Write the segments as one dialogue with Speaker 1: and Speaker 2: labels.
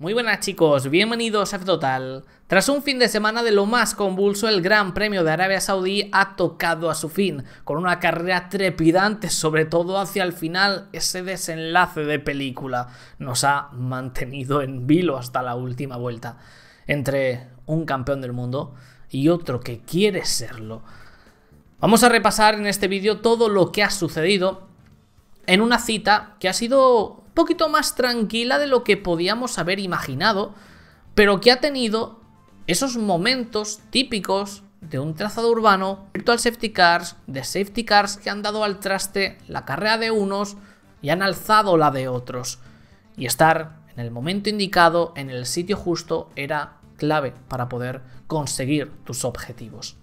Speaker 1: Muy buenas chicos, bienvenidos a Total. Tras un fin de semana de lo más convulso, el Gran Premio de Arabia Saudí ha tocado a su fin, con una carrera trepidante, sobre todo hacia el final, ese desenlace de película nos ha mantenido en vilo hasta la última vuelta, entre un campeón del mundo y otro que quiere serlo. Vamos a repasar en este vídeo todo lo que ha sucedido en una cita que ha sido poquito más tranquila de lo que podíamos haber imaginado, pero que ha tenido esos momentos típicos de un trazado urbano, virtual safety cars, de safety cars que han dado al traste la carrera de unos y han alzado la de otros. Y estar en el momento indicado, en el sitio justo, era clave para poder conseguir tus objetivos.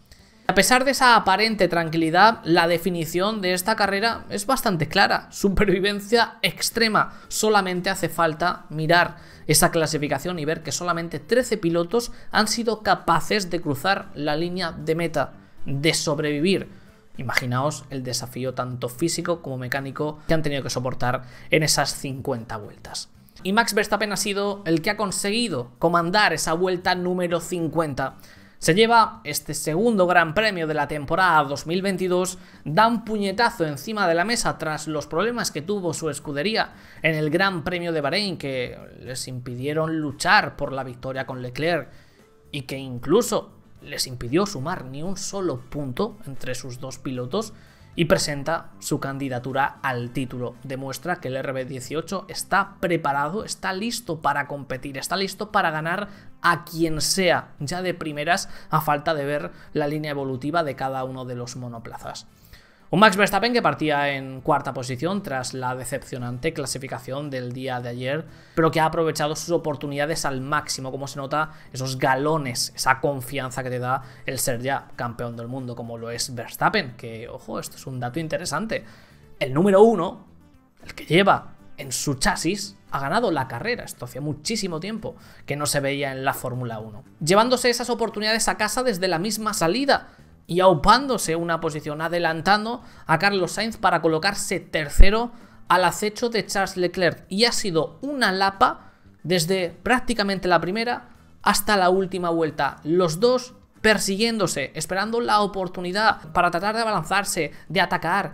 Speaker 1: A pesar de esa aparente tranquilidad, la definición de esta carrera es bastante clara. Supervivencia extrema. Solamente hace falta mirar esa clasificación y ver que solamente 13 pilotos han sido capaces de cruzar la línea de meta, de sobrevivir. Imaginaos el desafío tanto físico como mecánico que han tenido que soportar en esas 50 vueltas. Y Max Verstappen ha sido el que ha conseguido comandar esa vuelta número 50 se lleva este segundo gran premio de la temporada 2022, da un puñetazo encima de la mesa tras los problemas que tuvo su escudería en el Gran Premio de Bahrein que les impidieron luchar por la victoria con Leclerc y que incluso les impidió sumar ni un solo punto entre sus dos pilotos y presenta su candidatura al título. Demuestra que el RB18 está preparado, está listo para competir, está listo para ganar a quien sea, ya de primeras, a falta de ver la línea evolutiva de cada uno de los monoplazas. Un Max Verstappen que partía en cuarta posición tras la decepcionante clasificación del día de ayer, pero que ha aprovechado sus oportunidades al máximo, como se nota esos galones, esa confianza que te da el ser ya campeón del mundo, como lo es Verstappen, que, ojo, esto es un dato interesante. El número uno, el que lleva en su chasis, ha ganado la carrera. Esto hacía muchísimo tiempo que no se veía en la Fórmula 1. Llevándose esas oportunidades a casa desde la misma salida y aupándose una posición, adelantando a Carlos Sainz para colocarse tercero al acecho de Charles Leclerc. Y ha sido una lapa desde prácticamente la primera hasta la última vuelta. Los dos persiguiéndose, esperando la oportunidad para tratar de abalanzarse, de atacar.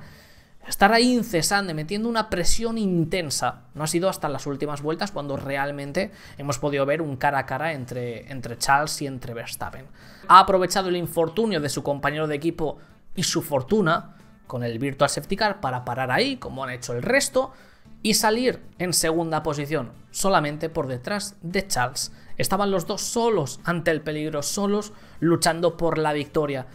Speaker 1: Estar ahí incesante, metiendo una presión intensa. No ha sido hasta las últimas vueltas cuando realmente hemos podido ver un cara a cara entre, entre Charles y entre Verstappen ha aprovechado el infortunio de su compañero de equipo y su fortuna con el Virtual Safety para parar ahí, como han hecho el resto, y salir en segunda posición, solamente por detrás de Charles. Estaban los dos solos ante el peligro, solos luchando por la victoria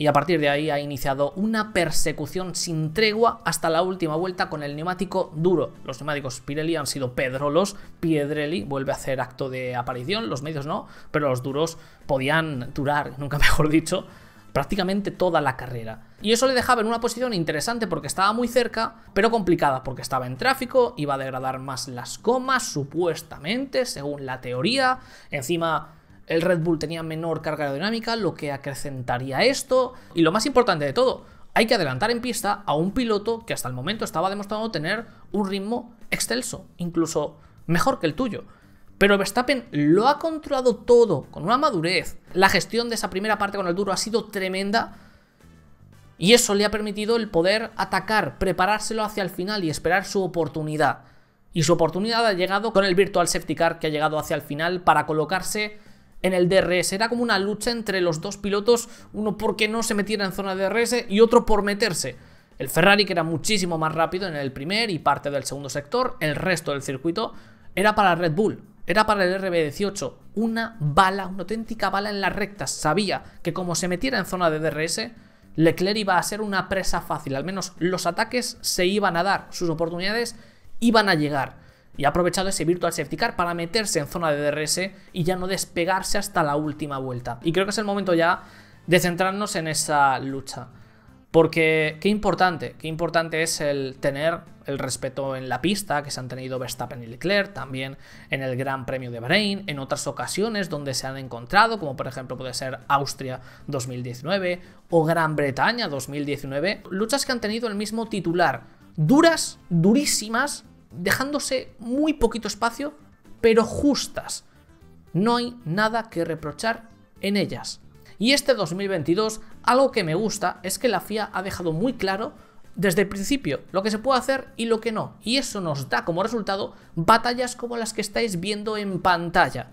Speaker 1: y a partir de ahí ha iniciado una persecución sin tregua hasta la última vuelta con el neumático duro. Los neumáticos Pirelli han sido pedrolos, Piedrelli vuelve a hacer acto de aparición, los medios no, pero los duros podían durar, nunca mejor dicho, prácticamente toda la carrera. Y eso le dejaba en una posición interesante porque estaba muy cerca, pero complicada porque estaba en tráfico, iba a degradar más las comas, supuestamente, según la teoría. Encima el Red Bull tenía menor carga aerodinámica, lo que acrecentaría esto. Y lo más importante de todo, hay que adelantar en pista a un piloto que hasta el momento estaba demostrando tener un ritmo excelso, incluso mejor que el tuyo. Pero Verstappen lo ha controlado todo con una madurez. La gestión de esa primera parte con el duro ha sido tremenda. Y eso le ha permitido el poder atacar, preparárselo hacia el final y esperar su oportunidad. Y su oportunidad ha llegado con el Virtual Safety Car que ha llegado hacia el final para colocarse en el DRS. Era como una lucha entre los dos pilotos, uno porque no se metiera en zona de DRS y otro por meterse. El Ferrari, que era muchísimo más rápido en el primer y parte del segundo sector, el resto del circuito, era para Red Bull, era para el RB18. Una bala, una auténtica bala en las rectas. Sabía que como se metiera en zona de DRS, Leclerc iba a ser una presa fácil. Al menos los ataques se iban a dar, sus oportunidades iban a llegar y ha aprovechado ese Virtual Safety Car para meterse en zona de DRS y ya no despegarse hasta la última vuelta. Y creo que es el momento ya de centrarnos en esa lucha. Porque qué importante, qué importante es el tener el respeto en la pista que se han tenido Verstappen y Leclerc, también en el Gran Premio de Bahrein, en otras ocasiones donde se han encontrado, como por ejemplo puede ser Austria 2019 o Gran Bretaña 2019, luchas que han tenido el mismo titular, duras, durísimas, dejándose muy poquito espacio, pero justas. No hay nada que reprochar en ellas. Y este 2022, algo que me gusta es que la FIA ha dejado muy claro desde el principio lo que se puede hacer y lo que no. Y eso nos da como resultado batallas como las que estáis viendo en pantalla.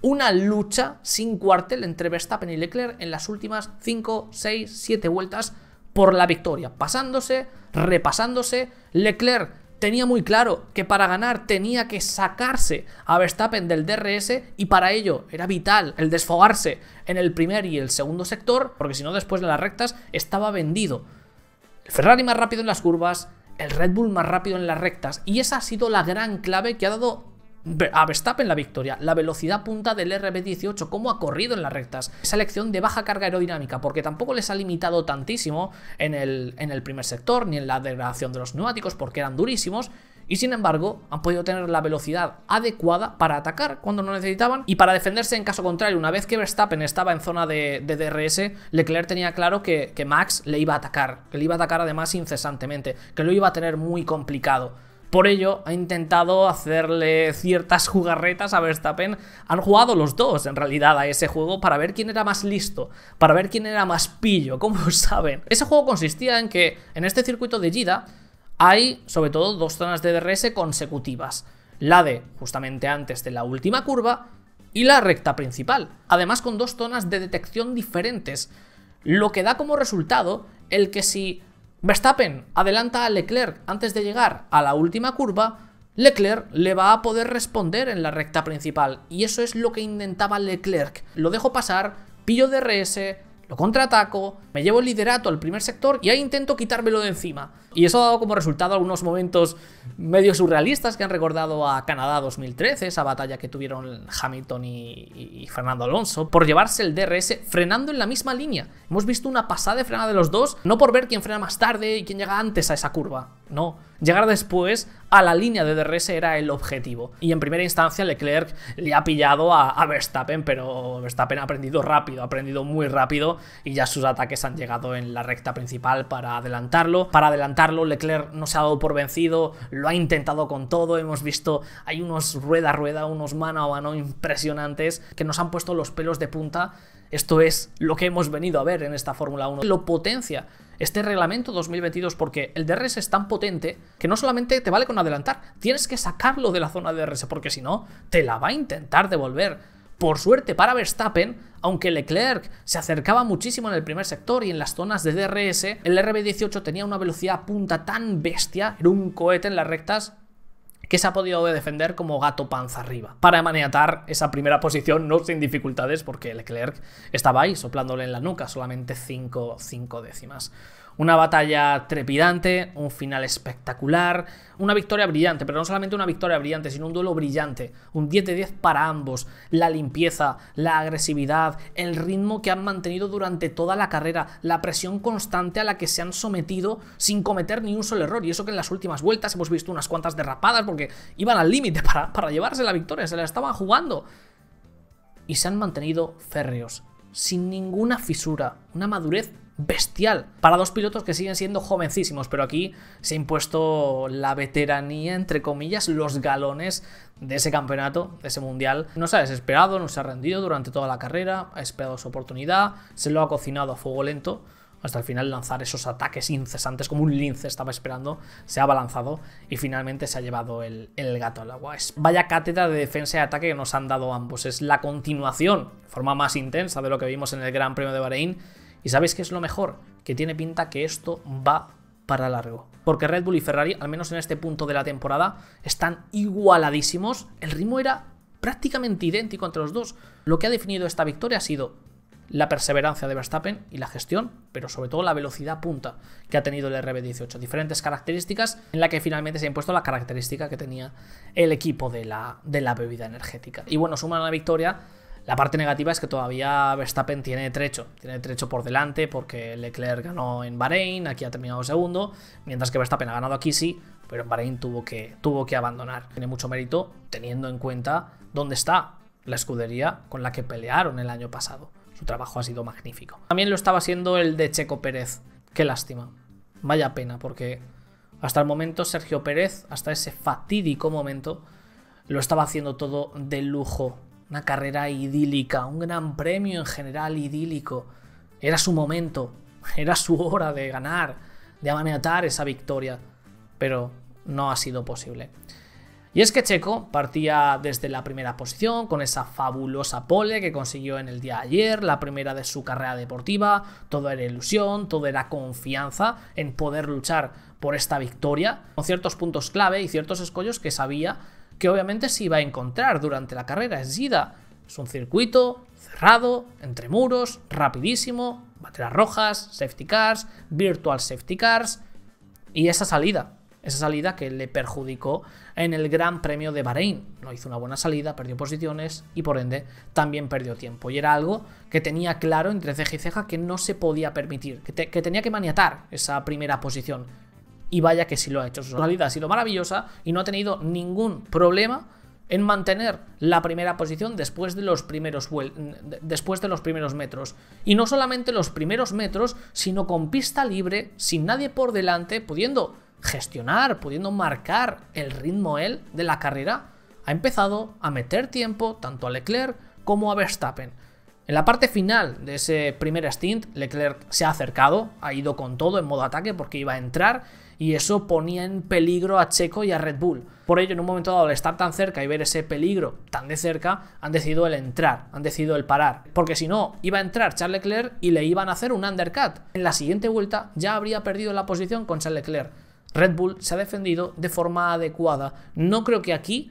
Speaker 1: Una lucha sin cuartel entre Verstappen y Leclerc en las últimas 5, 6, 7 vueltas por la victoria. Pasándose, repasándose, Leclerc tenía muy claro que para ganar tenía que sacarse a Verstappen del DRS y para ello era vital el desfogarse en el primer y el segundo sector, porque si no después de las rectas estaba vendido. El Ferrari más rápido en las curvas, el Red Bull más rápido en las rectas y esa ha sido la gran clave que ha dado a Verstappen la victoria, la velocidad punta del RB18, cómo ha corrido en las rectas, esa elección de baja carga aerodinámica, porque tampoco les ha limitado tantísimo en el, en el primer sector, ni en la degradación de los neumáticos, porque eran durísimos, y sin embargo han podido tener la velocidad adecuada para atacar cuando no necesitaban y para defenderse en caso contrario. Una vez que Verstappen estaba en zona de, DRS, Leclerc tenía claro que, que Max le iba a atacar, que le iba a atacar además incesantemente, que lo iba a tener muy complicado. Por ello, ha intentado hacerle ciertas jugarretas a Verstappen. Han jugado los dos, en realidad, a ese juego para ver quién era más listo, para ver quién era más pillo, como saben. Ese juego consistía en que en este circuito de Gida hay, sobre todo, dos zonas de DRS consecutivas. La de justamente antes de la última curva y la recta principal. Además, con dos zonas de detección diferentes. Lo que da como resultado el que si Verstappen adelanta a Leclerc antes de llegar a la última curva, Leclerc le va a poder responder en la recta principal y eso es lo que intentaba Leclerc. Lo dejo pasar, pillo DRS, lo contraataco, me llevo el liderato al primer sector y ahí intento quitármelo de encima. Y eso ha dado como resultado algunos momentos medio surrealistas que han recordado a Canadá 2013, esa batalla que tuvieron Hamilton y, Fernando Alonso, por llevarse el DRS frenando en la misma línea. Hemos visto una pasada de frenada de los dos, no por ver quién frena más tarde y quién llega antes a esa curva, no, Llegar después a la línea de DRS era el objetivo. Y en primera instancia Leclerc le ha pillado a, Verstappen, pero Verstappen ha aprendido rápido, ha aprendido muy rápido y ya sus ataques han llegado en la recta principal para adelantarlo. Para adelantarlo Leclerc no se ha dado por vencido, lo ha intentado con todo, hemos visto hay unos rueda a rueda, unos mano a mano impresionantes que nos han puesto los pelos de punta. Esto es lo que hemos venido a ver en esta Fórmula 1. Lo potencia este reglamento 2022 porque el DRS es tan potente que no solamente te vale con adelantar, tienes que sacarlo de la zona de DRS porque si no, te la va a intentar devolver. Por suerte para Verstappen, aunque Leclerc se acercaba muchísimo en el primer sector y en las zonas de DRS, el RB18 tenía una velocidad punta tan bestia, era un cohete en las rectas que se ha podido defender como gato panza arriba, para maniatar esa primera posición, no sin dificultades, porque Leclerc estaba ahí soplándole en la nuca, solamente 5 décimas. Una batalla trepidante, un final espectacular, una victoria brillante, pero no solamente una victoria brillante, sino un duelo brillante. Un 10 de 10 para ambos. La limpieza, la agresividad, el ritmo que han mantenido durante toda la carrera, la presión constante a la que se han sometido sin cometer ni un solo error. Y eso que en las últimas vueltas hemos visto unas cuantas derrapadas porque iban al límite para, para llevarse la victoria, se la estaban jugando. Y se han mantenido férreos, sin ninguna fisura, una madurez bestial para dos pilotos que siguen siendo jovencísimos, pero aquí se ha impuesto la veteranía, entre comillas, los galones de ese campeonato, de ese mundial. No se ha desesperado, no se ha rendido durante toda la carrera, ha esperado su oportunidad, se lo ha cocinado a fuego lento. Hasta el final lanzar esos ataques incesantes como un lince estaba esperando, se ha balanzado y finalmente se ha llevado el, gato al agua. Es vaya cátedra de defensa y ataque que nos han dado ambos. Es la continuación, forma más intensa de lo que vimos en el Gran Premio de Bahrein ¿Y sabéis qué es lo mejor? Que tiene pinta que esto va para largo. Porque Red Bull y Ferrari, al menos en este punto de la temporada, están igualadísimos. El ritmo era prácticamente idéntico entre los dos. Lo que ha definido esta victoria ha sido la perseverancia de Verstappen y la gestión, pero sobre todo la velocidad punta que ha tenido el RB18. Diferentes características en la que finalmente se ha impuesto la característica que tenía el equipo de la, de la bebida energética. Y bueno, suman la victoria la parte negativa es que todavía Verstappen tiene trecho, tiene trecho por delante porque Leclerc ganó en Bahrein, aquí ha terminado segundo, mientras que Verstappen ha ganado aquí sí, pero en Bahrein tuvo que, tuvo que abandonar. Tiene mucho mérito teniendo en cuenta dónde está la escudería con la que pelearon el año pasado. Su trabajo ha sido magnífico. También lo estaba haciendo el de Checo Pérez. Qué lástima. Vaya pena, porque hasta el momento Sergio Pérez, hasta ese fatídico momento, lo estaba haciendo todo de lujo una carrera idílica, un gran premio en general idílico. Era su momento, era su hora de ganar, de amaneatar esa victoria, pero no ha sido posible. Y es que Checo partía desde la primera posición con esa fabulosa pole que consiguió en el día de ayer, la primera de su carrera deportiva, todo era ilusión, todo era confianza en poder luchar por esta victoria, con ciertos puntos clave y ciertos escollos que sabía que obviamente se iba a encontrar durante la carrera es Gida. Es un circuito cerrado, entre muros, rapidísimo, bateras rojas, safety cars, virtual safety cars y esa salida. Esa salida que le perjudicó en el Gran Premio de Bahrein. No hizo una buena salida, perdió posiciones y por ende también perdió tiempo. Y era algo que tenía claro entre ceja y ceja que no se podía permitir, que tenía que maniatar esa primera posición y vaya que sí lo ha hecho. Su salida ha sido maravillosa y no ha tenido ningún problema en mantener la primera posición después de los primeros después de los primeros metros y no solamente los primeros metros sino con pista libre sin nadie por delante pudiendo gestionar pudiendo marcar el ritmo él de la carrera ha empezado a meter tiempo tanto a Leclerc como a Verstappen en la parte final de ese primer stint Leclerc se ha acercado ha ido con todo en modo ataque porque iba a entrar y eso ponía en peligro a Checo y a Red Bull. Por ello, en un momento dado, al estar tan cerca y ver ese peligro tan de cerca, han decidido el entrar, han decidido el parar. Porque si no, iba a entrar Charles Leclerc y le iban a hacer un undercut. En la siguiente vuelta ya habría perdido la posición con Charles Leclerc. Red Bull se ha defendido de forma adecuada. No creo que aquí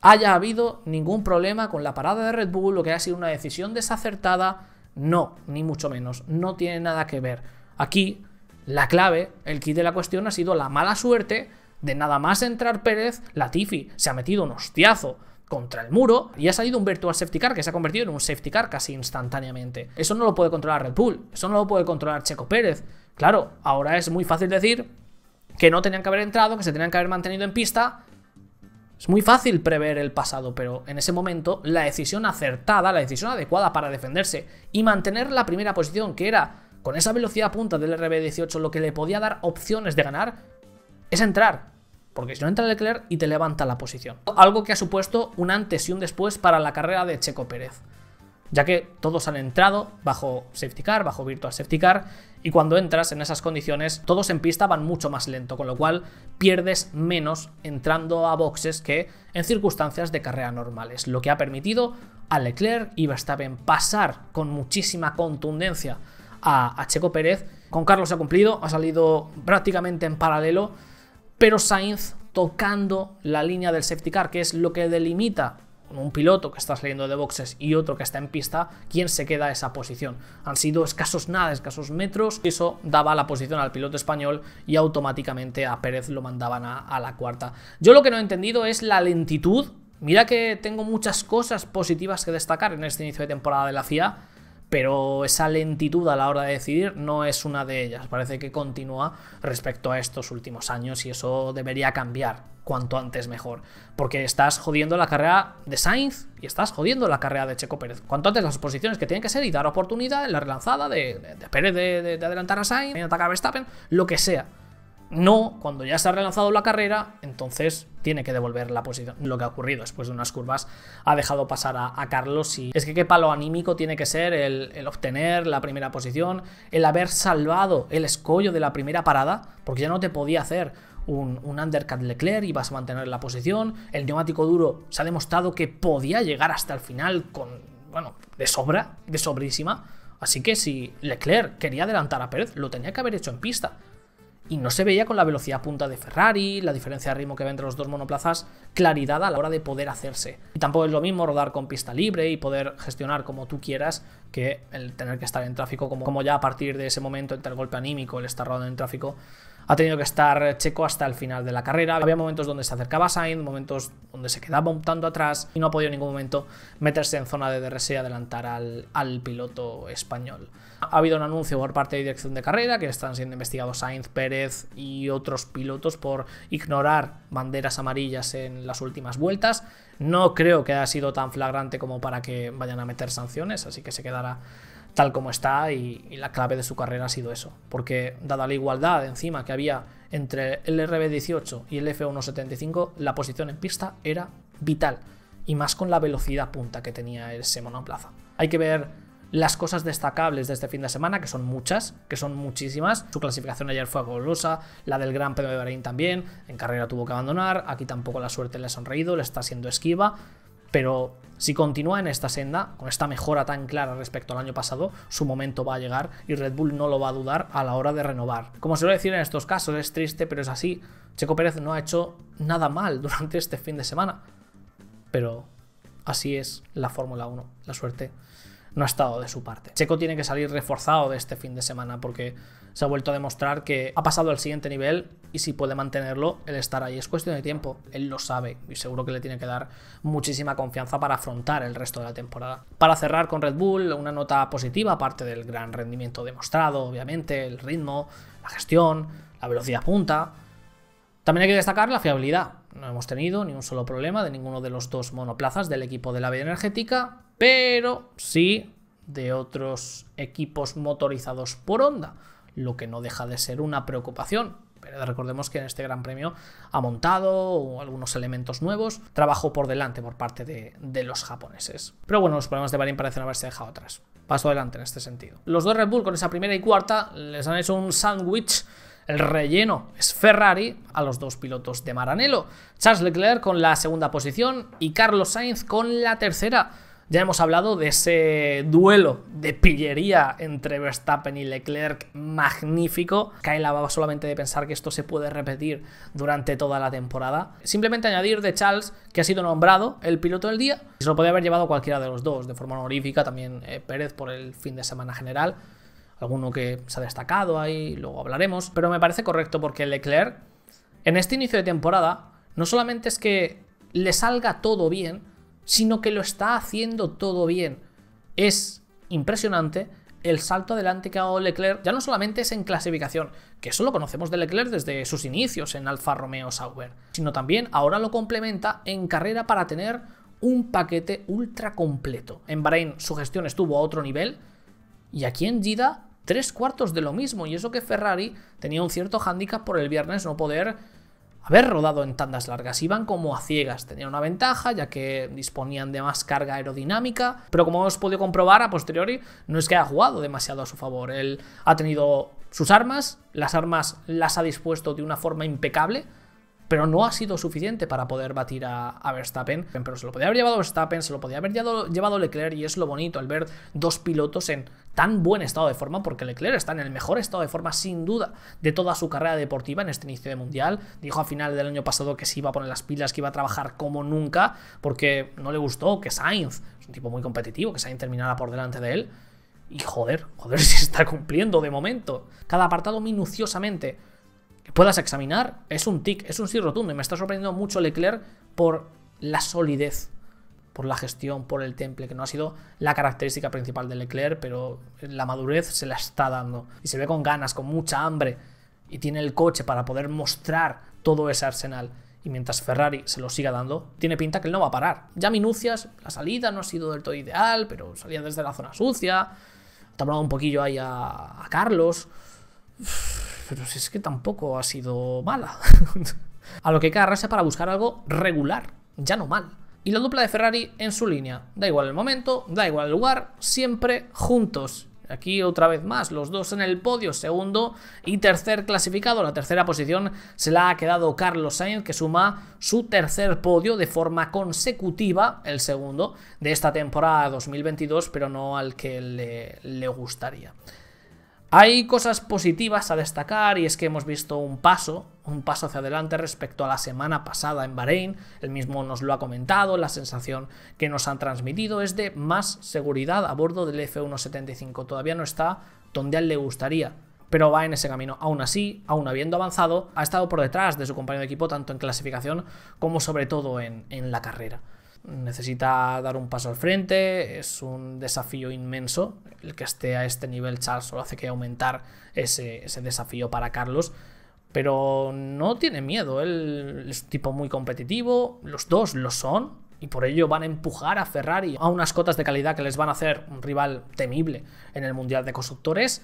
Speaker 1: haya habido ningún problema con la parada de Red Bull, lo que haya sido una decisión desacertada. No, ni mucho menos. No tiene nada que ver. Aquí la clave, el kit de la cuestión ha sido la mala suerte de nada más entrar Pérez, Latifi se ha metido un hostiazo contra el muro y ha salido un virtual safety car que se ha convertido en un safety car casi instantáneamente. Eso no lo puede controlar Red Bull, eso no lo puede controlar Checo Pérez. Claro, ahora es muy fácil decir que no tenían que haber entrado, que se tenían que haber mantenido en pista. Es muy fácil prever el pasado, pero en ese momento la decisión acertada, la decisión adecuada para defenderse y mantener la primera posición que era con esa velocidad punta del RB18 lo que le podía dar opciones de ganar es entrar. Porque si no entra Leclerc y te levanta la posición. Algo que ha supuesto un antes y un después para la carrera de Checo Pérez. Ya que todos han entrado bajo safety car, bajo virtual safety car, y cuando entras en esas condiciones, todos en pista van mucho más lento, con lo cual pierdes menos entrando a boxes que en circunstancias de carrera normales, lo que ha permitido a Leclerc y Verstappen pasar con muchísima contundencia a, Checo Pérez. Con Carlos se ha cumplido, ha salido prácticamente en paralelo, pero Sainz tocando la línea del safety car, que es lo que delimita un piloto que está saliendo de boxes y otro que está en pista, quién se queda a esa posición. Han sido escasos nada, escasos metros, y eso daba la posición al piloto español y automáticamente a Pérez lo mandaban a, a, la cuarta. Yo lo que no he entendido es la lentitud. Mira que tengo muchas cosas positivas que destacar en este inicio de temporada de la FIA, pero esa lentitud a la hora de decidir no es una de ellas. Parece que continúa respecto a estos últimos años y eso debería cambiar cuanto antes mejor. Porque estás jodiendo la carrera de Sainz y estás jodiendo la carrera de Checo Pérez. Cuanto antes las posiciones que tienen que ser y dar oportunidad en la relanzada de, Pérez de, adelantar a Sainz, de atacar a Verstappen, lo que sea no, cuando ya se ha relanzado la carrera, entonces tiene que devolver la posición. Lo que ha ocurrido después de unas curvas ha dejado pasar a, Carlos y es que qué palo anímico tiene que ser el, obtener la primera posición, el haber salvado el escollo de la primera parada, porque ya no te podía hacer un, undercut Leclerc y vas a mantener la posición. El neumático duro se ha demostrado que podía llegar hasta el final con, bueno, de sobra, de sobrísima. Así que si Leclerc quería adelantar a Pérez, lo tenía que haber hecho en pista y no se veía con la velocidad punta de Ferrari, la diferencia de ritmo que ve entre los dos monoplazas, claridad a la hora de poder hacerse. Y tampoco es lo mismo rodar con pista libre y poder gestionar como tú quieras que el tener que estar en tráfico, como, como ya a partir de ese momento, entre el golpe anímico, el estar rodando en tráfico, ha tenido que estar Checo hasta el final de la carrera. Había momentos donde se acercaba Sainz, momentos donde se quedaba montando atrás y no ha podido en ningún momento meterse en zona de DRS y adelantar al, al piloto español. Ha habido un anuncio por parte de dirección de carrera que están siendo investigados Sainz, Pérez y otros pilotos por ignorar banderas amarillas en las últimas vueltas. No creo que haya sido tan flagrante como para que vayan a meter sanciones, así que se quedará tal como está y, la clave de su carrera ha sido eso. Porque dada la igualdad encima que había entre el RB18 y el F175, la posición en pista era vital. Y más con la velocidad punta que tenía ese monoplaza. Hay que ver las cosas destacables de este fin de semana, que son muchas, que son muchísimas. Su clasificación ayer fue golosa, la del Gran Pedro de Bahrein también, en carrera tuvo que abandonar, aquí tampoco la suerte le ha sonreído, le está siendo esquiva pero si continúa en esta senda, con esta mejora tan clara respecto al año pasado, su momento va a llegar y Red Bull no lo va a dudar a la hora de renovar. Como se suele decir en estos casos, es triste, pero es así. Checo Pérez no ha hecho nada mal durante este fin de semana. Pero así es la Fórmula 1. La suerte no ha estado de su parte. Checo tiene que salir reforzado de este fin de semana porque se ha vuelto a demostrar que ha pasado al siguiente nivel y si puede mantenerlo, el estar ahí es cuestión de tiempo. Él lo sabe y seguro que le tiene que dar muchísima confianza para afrontar el resto de la temporada. Para cerrar con Red Bull, una nota positiva, aparte del gran rendimiento demostrado, obviamente, el ritmo, la gestión, la velocidad punta. También hay que destacar la fiabilidad. No hemos tenido ni un solo problema de ninguno de los dos monoplazas del equipo de la vía energética pero sí de otros equipos motorizados por Honda, lo que no deja de ser una preocupación. Pero recordemos que en este Gran Premio ha montado algunos elementos nuevos, trabajo por delante por parte de, los japoneses. Pero bueno, los problemas de Bahrein parecen haberse dejado atrás. Paso adelante en este sentido. Los dos Red Bull con esa primera y cuarta les han hecho un sándwich el relleno es Ferrari a los dos pilotos de Maranello. Charles Leclerc con la segunda posición y Carlos Sainz con la tercera. Ya hemos hablado de ese duelo de pillería entre Verstappen y Leclerc magnífico. Cae la baba solamente de pensar que esto se puede repetir durante toda la temporada. Simplemente añadir de Charles que ha sido nombrado el piloto del día. Se lo podía haber llevado cualquiera de los dos, de forma honorífica también eh, Pérez por el fin de semana general. Alguno que se ha destacado ahí, luego hablaremos. Pero me parece correcto porque Leclerc en este inicio de temporada no solamente es que le salga todo bien, sino que lo está haciendo todo bien. Es impresionante el salto adelante que ha dado Leclerc, ya no solamente es en clasificación, que eso lo conocemos de Leclerc desde sus inicios en Alfa Romeo Sauber, sino también ahora lo complementa en carrera para tener un paquete ultra completo. En Bahrein su gestión estuvo a otro nivel y aquí en Gida tres cuartos de lo mismo y eso que Ferrari tenía un cierto hándicap por el viernes no poder haber rodado en tandas largas. Iban como a ciegas, tenían una ventaja ya que disponían de más carga aerodinámica, pero como hemos podido comprobar a posteriori, no es que haya jugado demasiado a su favor. Él ha tenido sus armas, las armas las ha dispuesto de una forma impecable, pero no ha sido suficiente para poder batir a, Verstappen. Pero se lo podía haber llevado Verstappen, se lo podía haber llevado, Leclerc y es lo bonito el ver dos pilotos en tan buen estado de forma, porque Leclerc está en el mejor estado de forma sin duda de toda su carrera deportiva en este inicio de mundial. Dijo a final del año pasado que se iba a poner las pilas, que iba a trabajar como nunca, porque no le gustó que Sainz, es un tipo muy competitivo, que Sainz terminara por delante de él. Y joder, joder, se está cumpliendo de momento. Cada apartado minuciosamente puedas examinar, es un tic, es un sí rotundo. Y me está sorprendiendo mucho Leclerc por la solidez, por la gestión, por el temple, que no ha sido la característica principal de Leclerc, pero la madurez se la está dando. Y se ve con ganas, con mucha hambre. Y tiene el coche para poder mostrar todo ese arsenal y mientras Ferrari se lo siga dando, tiene pinta que él no va a parar. Ya minucias, la salida no ha sido del todo ideal, pero salía desde la zona sucia, ha un poquillo ahí a, Carlos pero es que tampoco ha sido mala. a lo que hay que para buscar algo regular, ya no mal. Y la dupla de Ferrari en su línea. Da igual el momento, da igual el lugar, siempre juntos. Aquí otra vez más, los dos en el podio, segundo y tercer clasificado. La tercera posición se la ha quedado Carlos Sainz, que suma su tercer podio de forma consecutiva, el segundo de esta temporada 2022, pero no al que le, le gustaría. Hay cosas positivas a destacar y es que hemos visto un paso, un paso hacia adelante respecto a la semana pasada en Bahrein, el mismo nos lo ha comentado, la sensación que nos han transmitido es de más seguridad a bordo del F175, todavía no está donde a él le gustaría, pero va en ese camino. Aún así, aún habiendo avanzado, ha estado por detrás de su compañero de equipo tanto en clasificación como sobre todo en la carrera necesita dar un paso al frente, es un desafío inmenso. El que esté a este nivel Charles solo hace que aumentar ese, desafío para Carlos. Pero no tiene miedo, él es un tipo muy competitivo, los dos lo son, y por ello van a empujar a Ferrari a unas cotas de calidad que les van a hacer un rival temible en el Mundial de Constructores.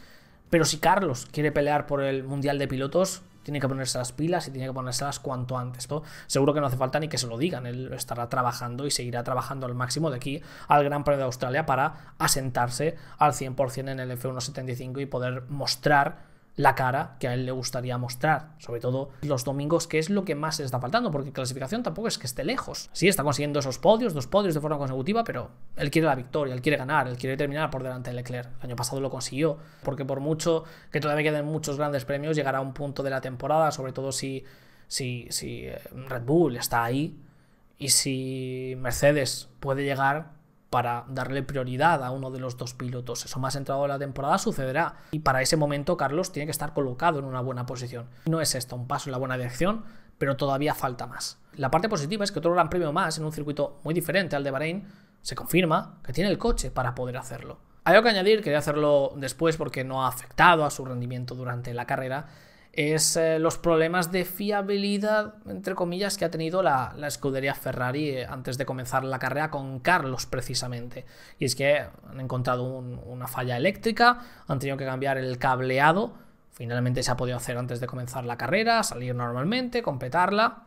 Speaker 1: Pero si Carlos quiere pelear por el Mundial de Pilotos, tiene que ponerse las pilas y tiene que ponerse las cuanto antes. Seguro que no hace falta ni que se lo digan, él estará trabajando y seguirá trabajando al máximo de aquí al Gran Premio de Australia para asentarse al 100% en el F175 y poder mostrar la cara que a él le gustaría mostrar, sobre todo los domingos, que es lo que más le está faltando, porque clasificación tampoco es que esté lejos. Sí, está consiguiendo esos podios, dos podios de forma consecutiva, pero él quiere la victoria, él quiere ganar, él quiere terminar por delante de Leclerc. El año pasado lo consiguió, porque por mucho que todavía queden muchos grandes premios, llegará a un punto de la temporada, sobre todo si, si, si eh, Red Bull está ahí y si Mercedes puede llegar para darle prioridad a uno de los dos pilotos. Eso más entrado de la temporada sucederá. Y para ese momento Carlos tiene que estar colocado en una buena posición. No es esto un paso en la buena dirección, pero todavía falta más. La parte positiva es que otro gran premio más en un circuito muy diferente al de Bahrein se confirma que tiene el coche para poder hacerlo. Hay algo que añadir, quería hacerlo después porque no ha afectado a su rendimiento durante la carrera, es eh, los problemas de fiabilidad, entre comillas, que ha tenido la, escudería Ferrari eh, antes de comenzar la carrera con Carlos precisamente. Y es que han encontrado una falla eléctrica, han tenido que cambiar el cableado, finalmente se ha podido hacer antes de comenzar la carrera, salir normalmente, completarla.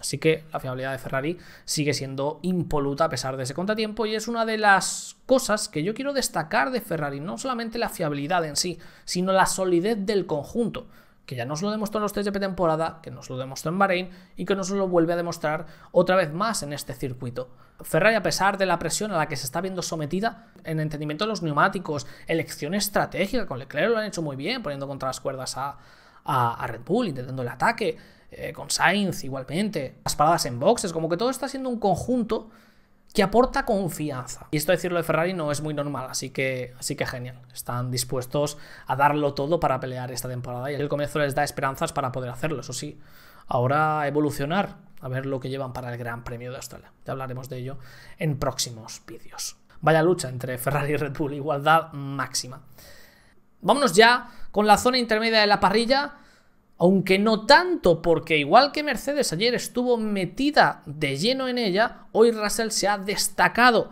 Speaker 1: Así que la fiabilidad de Ferrari sigue siendo impoluta a pesar de ese contratiempo y es una de las cosas que yo quiero destacar de Ferrari, no solamente la fiabilidad en sí, sino la solidez del conjunto que ya nos lo demostró en los test de pretemporada, que nos lo demostró en Bahrein y que nos lo vuelve a demostrar otra vez más en este circuito. Ferrari, a pesar de la presión a la que se está viendo sometida en entendimiento de los neumáticos, elección estratégica, con Leclerc lo han hecho muy bien, poniendo contra las cuerdas a, Red Bull, intentando el ataque, eh, con Sainz igualmente, las paradas en boxes, como que todo está siendo un conjunto que aporta confianza. Y esto decirlo de Ferrari no es muy normal, así que, así que genial. Están dispuestos a darlo todo para pelear esta temporada y el comienzo les da esperanzas para poder hacerlo, eso sí. Ahora evolucionar, a ver lo que llevan para el Gran Premio de Australia. Ya hablaremos de ello en próximos vídeos. Vaya lucha entre Ferrari y Red Bull, igualdad máxima. Vámonos ya con la zona intermedia de la parrilla aunque no tanto, porque igual que Mercedes ayer estuvo metida de lleno en ella, hoy Russell se ha destacado,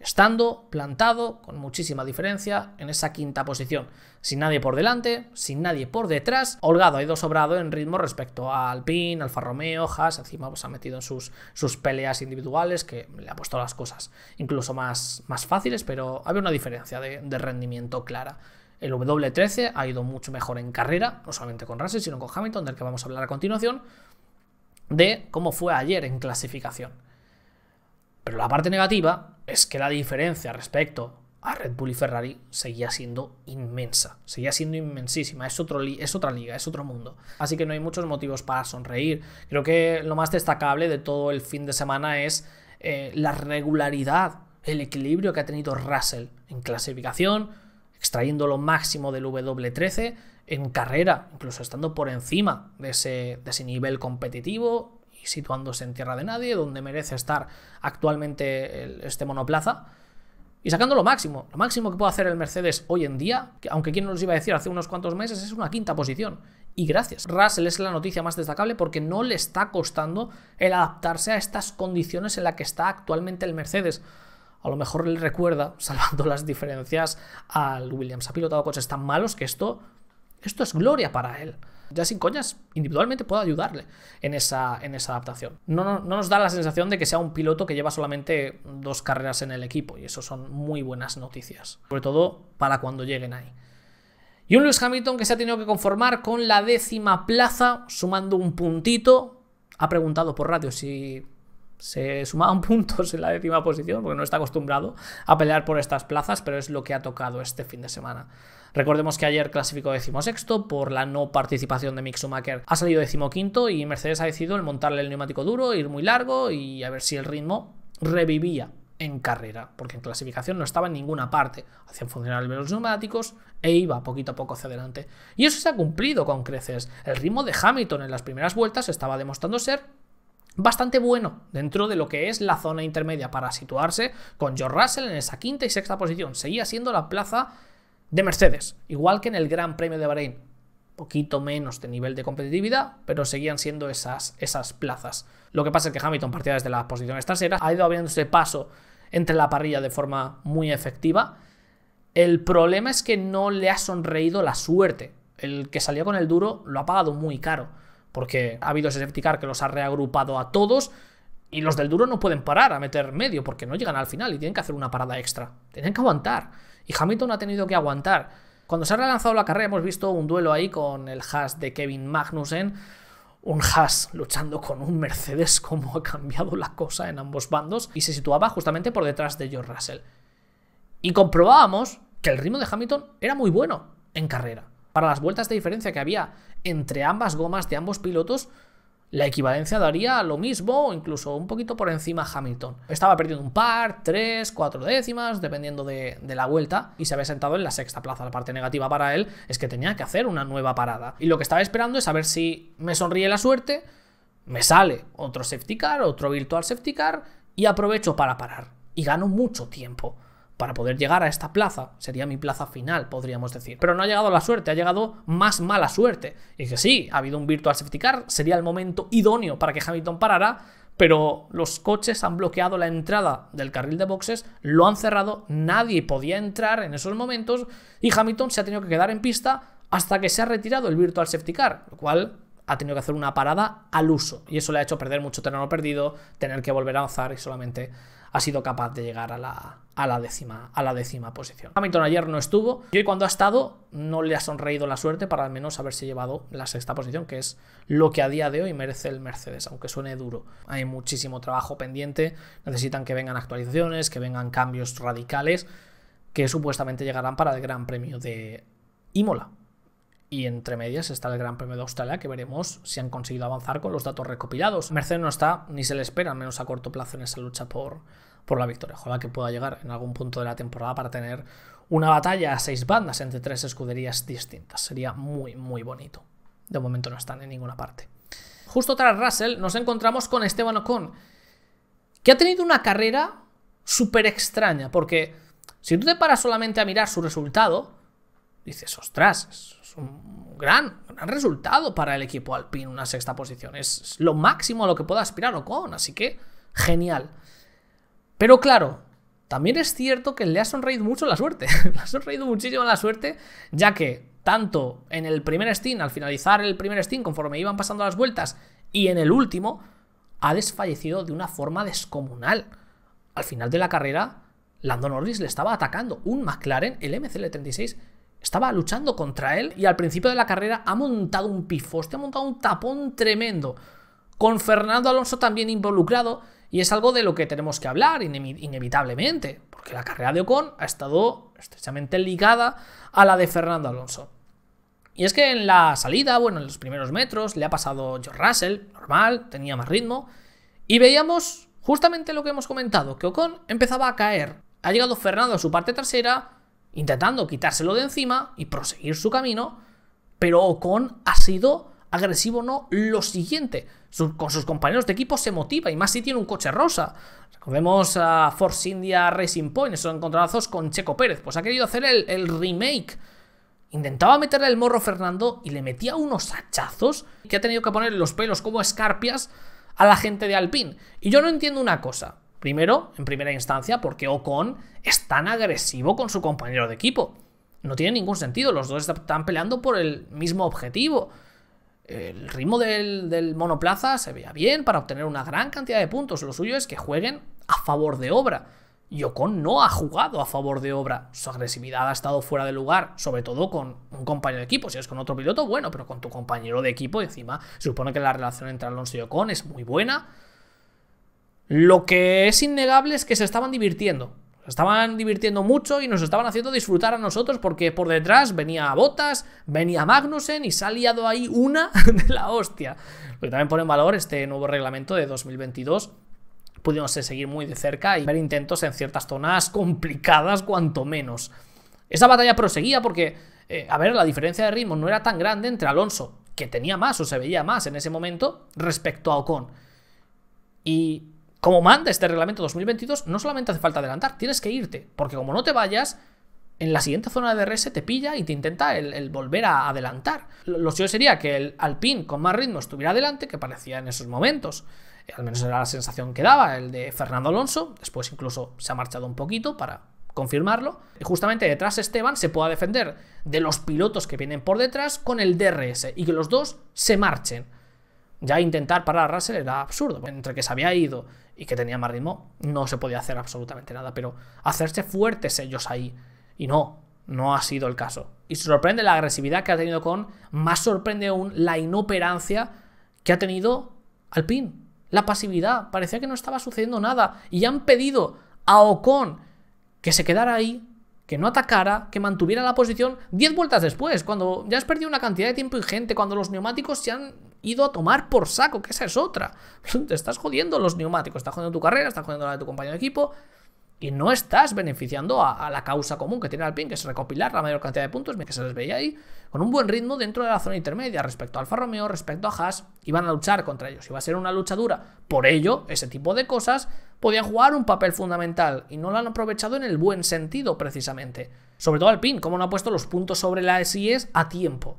Speaker 1: estando plantado con muchísima diferencia en esa quinta posición. Sin nadie por delante, sin nadie por detrás, holgado, ha ido sobrado en ritmo respecto a Alpine, Alfa Romeo, Haas, encima pues, ha metido en sus, sus peleas individuales que le ha puesto las cosas incluso más, más fáciles, pero había una diferencia de rendimiento clara. El W13 ha ido mucho mejor en carrera, no solamente con Russell, sino con Hamilton, del que vamos a hablar a continuación, de cómo fue ayer en clasificación. Pero la parte negativa es que la diferencia respecto a Red Bull y Ferrari seguía siendo inmensa, seguía siendo inmensísima, es, es otra liga, es otro mundo. Así que no hay muchos motivos para sonreír. Creo que lo más destacable de todo el fin de semana es eh, la regularidad, el equilibrio que ha tenido Russell en clasificación, extrayendo lo máximo del W13 en carrera, incluso estando por encima de ese, nivel competitivo y situándose en tierra de nadie, donde merece estar actualmente este monoplaza. Y sacando lo máximo, lo máximo que puede hacer el Mercedes hoy en día, aunque quien nos iba a decir hace unos cuantos meses, es una quinta posición. Y gracias. Russell es la noticia más destacable porque no le está costando el adaptarse a estas condiciones en las que está actualmente el Mercedes a lo mejor le recuerda, salvando las diferencias, al Williams. Ha pilotado coches tan malos que esto, esto es gloria para él. Ya sin coñas, individualmente puedo ayudarle en esa, en esa adaptación. No, no, no, nos da la sensación de que sea un piloto que lleva solamente dos carreras en el equipo, y eso son muy buenas noticias, sobre todo para cuando lleguen ahí. Y un Lewis Hamilton que se ha tenido que conformar con la décima plaza, sumando un puntito. Ha preguntado por radio si se sumaban puntos en la décima posición, porque no está acostumbrado a pelear por estas plazas, pero es lo que ha tocado este fin de semana. Recordemos que ayer clasificó decimosexto por la no participación de Mick Schumacher. Ha salido decimoquinto y Mercedes ha decidido montarle el neumático duro, ir muy largo y a ver si el ritmo revivía en carrera, porque en clasificación no estaba en ninguna parte. Hacían funcionar los neumáticos e iba poquito a poco hacia adelante. Y eso se ha cumplido con creces. El ritmo de Hamilton en las primeras vueltas estaba demostrando ser bastante bueno dentro de lo que es la zona intermedia para situarse con George Russell en esa quinta y sexta posición. Seguía siendo la plaza de Mercedes, igual que en el Gran Premio de Bahrein. Poquito menos de nivel de competitividad, pero seguían siendo esas, esas plazas. Lo que pasa es que Hamilton partía desde las posiciones traseras, ha ido abriéndose paso entre la parrilla de forma muy efectiva. El problema es que no le ha sonreído la suerte. El que salió con el duro lo ha pagado muy caro porque ha habido ese safety que los ha reagrupado a todos y los del duro no pueden parar a meter medio porque no llegan al final y tienen que hacer una parada extra. Tienen que aguantar. Y Hamilton ha tenido que aguantar. Cuando se ha relanzado la carrera hemos visto un duelo ahí con el Haas de Kevin Magnussen. Un Haas luchando con un Mercedes, como ha cambiado la cosa en ambos bandos, y se situaba justamente por detrás de George Russell. Y comprobábamos que el ritmo de Hamilton era muy bueno en carrera para las vueltas de diferencia que había entre ambas gomas de ambos pilotos, la equivalencia daría lo mismo o incluso un poquito por encima Hamilton. Estaba perdiendo un par, tres, cuatro décimas, dependiendo de, de, la vuelta, y se había sentado en la sexta plaza. La parte negativa para él es que tenía que hacer una nueva parada. Y lo que estaba esperando es a ver si me sonríe la suerte, me sale otro safety car, otro virtual safety car, y aprovecho para parar. Y gano mucho tiempo para poder llegar a esta plaza. Sería mi plaza final, podríamos decir. Pero no ha llegado la suerte, ha llegado más mala suerte. Y que sí, ha habido un virtual safety car, sería el momento idóneo para que Hamilton parara, pero los coches han bloqueado la entrada del carril de boxes, lo han cerrado, nadie podía entrar en esos momentos y Hamilton se ha tenido que quedar en pista hasta que se ha retirado el virtual safety car, lo cual ha tenido que hacer una parada al uso y eso le ha hecho perder mucho terreno perdido, tener que volver a avanzar y solamente ha sido capaz de llegar a la, décima, décima posición. Hamilton ayer no estuvo y hoy cuando ha estado no le ha sonreído la suerte para al menos haberse llevado la sexta posición, que es lo que a día de hoy merece el Mercedes, aunque suene duro. Hay muchísimo trabajo pendiente, necesitan que vengan actualizaciones, que vengan cambios radicales que supuestamente llegarán para el Gran Premio de Imola y entre medias está el Gran Premio de Australia que veremos si han conseguido avanzar con los datos recopilados. Mercedes no está ni se le espera, al menos a corto plazo, en esa lucha por, por la victoria. Ojalá que pueda llegar en algún punto de la temporada para tener una batalla a seis bandas entre tres escuderías distintas. Sería muy, muy bonito. De momento no están en ninguna parte. Justo tras Russell nos encontramos con Esteban Ocon, que ha tenido una carrera súper extraña, porque si tú te paras solamente a mirar su resultado, dices, ostras, es un gran, gran resultado para el equipo Alpine, una sexta posición. Es lo máximo a lo que pueda aspirar Ocon, así que genial. Pero claro, también es cierto que le ha sonreído mucho la suerte. le ha sonreído muchísimo la suerte, ya que tanto en el primer Steam, al finalizar el primer Steam, conforme iban pasando las vueltas, y en el último, ha desfallecido de una forma descomunal. Al final de la carrera, Lando Norris le estaba atacando un McLaren, el MCL36, estaba luchando contra él y al principio de la carrera ha montado un pifoste, ha montado un tapón tremendo. Con Fernando Alonso también involucrado y es algo de lo que tenemos que hablar inevitablemente, porque la carrera de Ocon ha estado estrechamente ligada a la de Fernando Alonso. Y es que en la salida, bueno, en los primeros metros, le ha pasado George Russell, normal, tenía más ritmo, y veíamos justamente lo que hemos comentado, que Ocon empezaba a caer. Ha llegado Fernando a su parte trasera, intentando quitárselo de encima y proseguir su camino, pero Ocon ha sido agresivo no lo siguiente. con sus compañeros de equipo se motiva y más si tiene un coche rosa. Recordemos a Force India Racing Point, esos encontrazos con Checo Pérez. Pues ha querido hacer el, remake. Intentaba meterle el morro Fernando y le metía unos hachazos que ha tenido que poner los pelos como escarpias a la gente de Alpine. Y yo no entiendo una cosa. Primero, en primera instancia, porque Ocon es tan agresivo con su compañero de equipo. No tiene ningún sentido, los dos están peleando por el mismo objetivo. El ritmo del, del monoplaza se veía bien para obtener una gran cantidad de puntos. Lo suyo es que jueguen a favor de obra. Y Ocon no ha jugado a favor de obra. Su agresividad ha estado fuera de lugar, sobre todo con un compañero de equipo. Si es con otro piloto, bueno, pero con tu compañero de equipo, encima se supone que la relación entre Alonso y Ocon es muy buena. Lo que es innegable es que se estaban divirtiendo. Se estaban divirtiendo mucho y nos estaban haciendo disfrutar a nosotros porque por detrás venía Botas, venía Magnussen y se ha liado ahí una de la hostia. Lo que también pone en valor este nuevo reglamento de 2022 pudimos seguir muy de cerca y ver intentos en ciertas zonas complicadas cuanto menos. Esa batalla proseguía porque, eh, a ver, la diferencia de ritmo no era tan grande entre Alonso, que tenía más o se veía más en ese momento, respecto a Ocon. Y como manda este reglamento 2022, no solamente hace falta adelantar, tienes que irte, porque como no te vayas, en la siguiente zona de DRS te pilla y te intenta el, volver a adelantar. Lo, suyo sería que el Alpine con más ritmo estuviera adelante, que parecía en esos momentos. Eh, al menos era la sensación que daba el de Fernando Alonso. Después incluso se ha marchado un poquito para confirmarlo. Y justamente detrás Esteban se pueda defender de los pilotos que vienen por detrás con el DRS y que los dos se marchen. Ya intentar parar a Russell era absurdo, entre que se había ido, y que tenía más ritmo, no se podía hacer absolutamente nada. Pero hacerse fuertes ellos ahí. Y no, no ha sido el caso. Y sorprende la agresividad que ha tenido con, más sorprende aún la inoperancia que ha tenido Alpine. La pasividad, parecía que no estaba sucediendo nada. Y han pedido a Ocon que se quedara ahí, que no atacara, que mantuviera la posición 10 vueltas después, cuando ya has perdido una cantidad de tiempo y gente, cuando los neumáticos se han ido a tomar por saco, que esa es otra. Te estás jodiendo los neumáticos, estás jodiendo tu carrera, estás jodiendo la de tu compañero de equipo y no estás beneficiando a, la causa común que tiene Alpine, que es recopilar la mayor cantidad de puntos, que se les veía ahí, con un buen ritmo dentro de la zona intermedia respecto a Alfa Romeo, respecto a Haas, iban a luchar contra ellos, iba a ser una lucha dura. Por ello, ese tipo de cosas podían jugar un papel fundamental y no lo han aprovechado en el buen sentido precisamente. Sobre todo Alpine, como no ha puesto los puntos sobre la SIS a tiempo.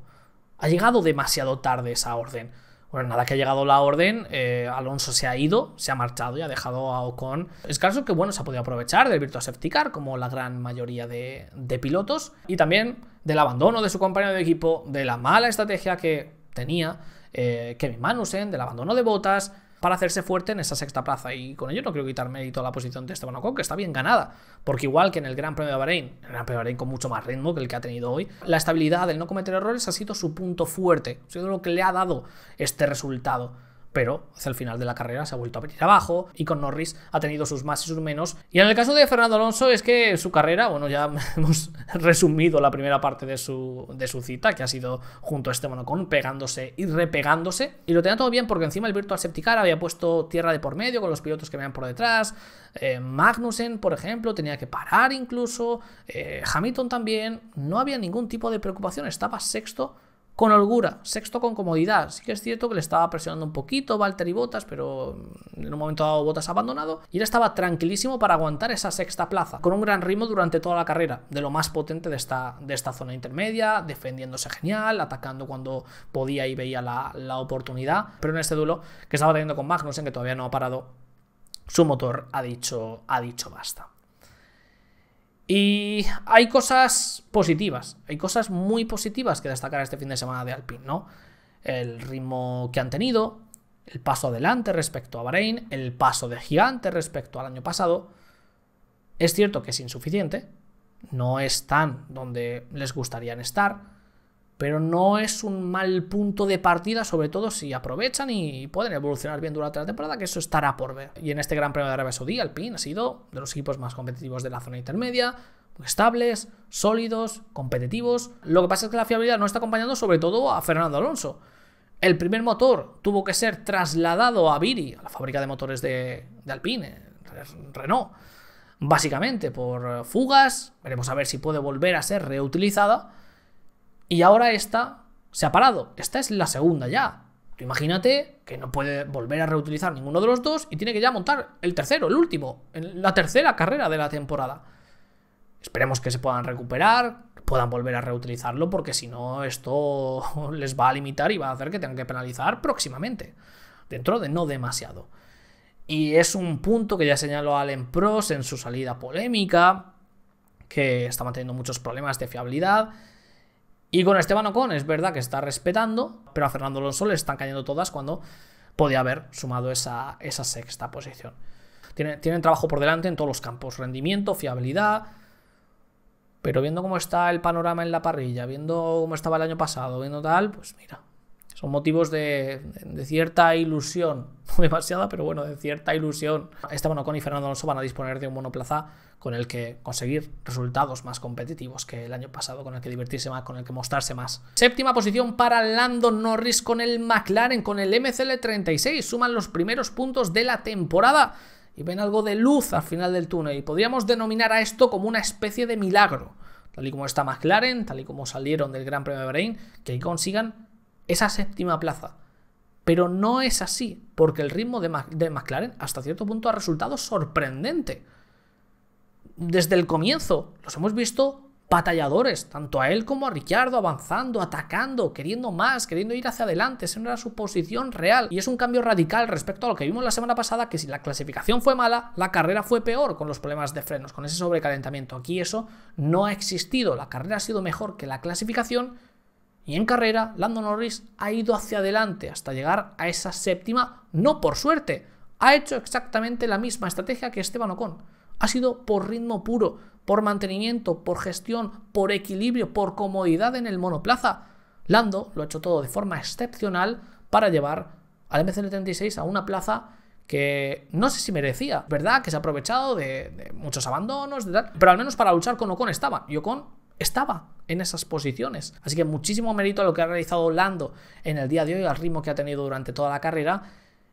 Speaker 1: Ha llegado demasiado tarde esa orden. Bueno, nada que ha llegado la orden, eh, Alonso se ha ido, se ha marchado y ha dejado a Ocon. Es caso que, bueno, se ha podido aprovechar del Virtua Safety Car, como la gran mayoría de, pilotos, y también del abandono de su compañero de equipo, de la mala estrategia que tenía eh, Kevin Manusen, del abandono de botas, para hacerse fuerte en esa sexta plaza. Y con ello no quiero quitar mérito a la posición de Esteban Ocon, que está bien ganada, porque igual que en el Gran Premio de Bahrein, el Gran Premio de Bahrein con mucho más ritmo que el que ha tenido hoy, la estabilidad, el no cometer errores ha sido su punto fuerte, ha sido lo que le ha dado este resultado pero hacia el final de la carrera se ha vuelto a venir abajo y con Norris ha tenido sus más y sus menos. Y en el caso de Fernando Alonso es que su carrera, bueno, ya hemos resumido la primera parte de su, de su cita, que ha sido junto a este monocón, pegándose y repegándose. Y lo tenía todo bien porque encima el Virtual septicar había puesto tierra de por medio con los pilotos que venían por detrás. Eh, Magnussen, por ejemplo, tenía que parar incluso. Eh, Hamilton también. No había ningún tipo de preocupación. Estaba sexto con holgura, sexto con comodidad. Sí que es cierto que le estaba presionando un poquito y Botas, pero en un momento dado Botas abandonado y él estaba tranquilísimo para aguantar esa sexta plaza, con un gran ritmo durante toda la carrera, de lo más potente de esta, de esta zona intermedia, defendiéndose genial, atacando cuando podía y veía la, oportunidad, pero en este duelo que estaba teniendo con Magnussen, que todavía no ha parado, su motor ha dicho, ha dicho basta. Y hay cosas positivas, hay cosas muy positivas que destacar este fin de semana de Alpine, ¿no? El ritmo que han tenido, el paso adelante respecto a Bahrain, el paso de gigante respecto al año pasado. Es cierto que es insuficiente, no están donde les gustaría estar, pero no es un mal punto de partida, sobre todo si aprovechan y pueden evolucionar bien durante la temporada, que eso estará por ver. Y en este Gran Premio de Arabia Saudí, Alpine ha sido de los equipos más competitivos de la zona intermedia, estables, sólidos, competitivos. Lo que pasa es que la fiabilidad no está acompañando sobre todo a Fernando Alonso. El primer motor tuvo que ser trasladado a Viri, a la fábrica de motores de, de Alpine, Renault, básicamente por fugas. Veremos a ver si puede volver a ser reutilizada y ahora esta se ha parado. Esta es la segunda ya. imagínate que no puede volver a reutilizar ninguno de los dos y tiene que ya montar el tercero, el último, en la tercera carrera de la temporada. Esperemos que se puedan recuperar, puedan volver a reutilizarlo, porque si no, esto les va a limitar y va a hacer que tengan que penalizar próximamente, dentro de no demasiado. Y es un punto que ya señaló Allen Prost en su salida polémica, que está teniendo muchos problemas de fiabilidad y con Esteban Ocon es verdad que está respetando, pero a Fernando Alonso le están cayendo todas cuando podía haber sumado esa, sexta posición. Tienen, tienen trabajo por delante en todos los campos, rendimiento, fiabilidad, pero viendo cómo está el panorama en la parrilla, viendo cómo estaba el año pasado, viendo tal, pues mira, son motivos de, cierta ilusión, no demasiada, pero bueno, de cierta ilusión. Este Ocon y Fernando Alonso van a disponer de un monoplaza con el que conseguir resultados más competitivos que el año pasado, con el que divertirse más, con el que mostrarse más. Séptima posición para Lando Norris con el McLaren, con el MCL36. Suman los primeros puntos de la temporada y ven algo de luz al final del túnel. Y podríamos denominar a esto como una especie de milagro. Tal y como está McLaren, tal y como salieron del Gran Premio de Bahrein, que consigan esa séptima plaza. Pero no es así, porque el ritmo de, McLaren hasta cierto punto ha resultado sorprendente. Desde el comienzo los hemos visto batalladores, tanto a él como a Ricciardo, avanzando, atacando, queriendo más, queriendo ir hacia adelante. Esa no era su posición real. Y es un cambio radical respecto a lo que vimos la semana pasada, que si la clasificación fue mala, la carrera fue peor con los problemas de frenos, con ese sobrecalentamiento. Aquí eso no ha existido. La carrera ha sido mejor que la clasificación, y en carrera, Lando Norris ha ido hacia adelante hasta llegar a esa séptima, no por suerte. Ha hecho exactamente la misma estrategia que Esteban Ocon. Ha sido por ritmo puro, por mantenimiento, por gestión, por equilibrio, por comodidad en el monoplaza. Lando lo ha hecho todo de forma excepcional para llevar al mc 36 a una plaza que no sé si merecía, ¿verdad? Que se ha aprovechado de, muchos abandonos, pero al menos para luchar con Ocon estaba. Y Ocon estaba en esas posiciones. Así que muchísimo mérito a lo que ha realizado Lando en el día de hoy, al ritmo que ha tenido durante toda la carrera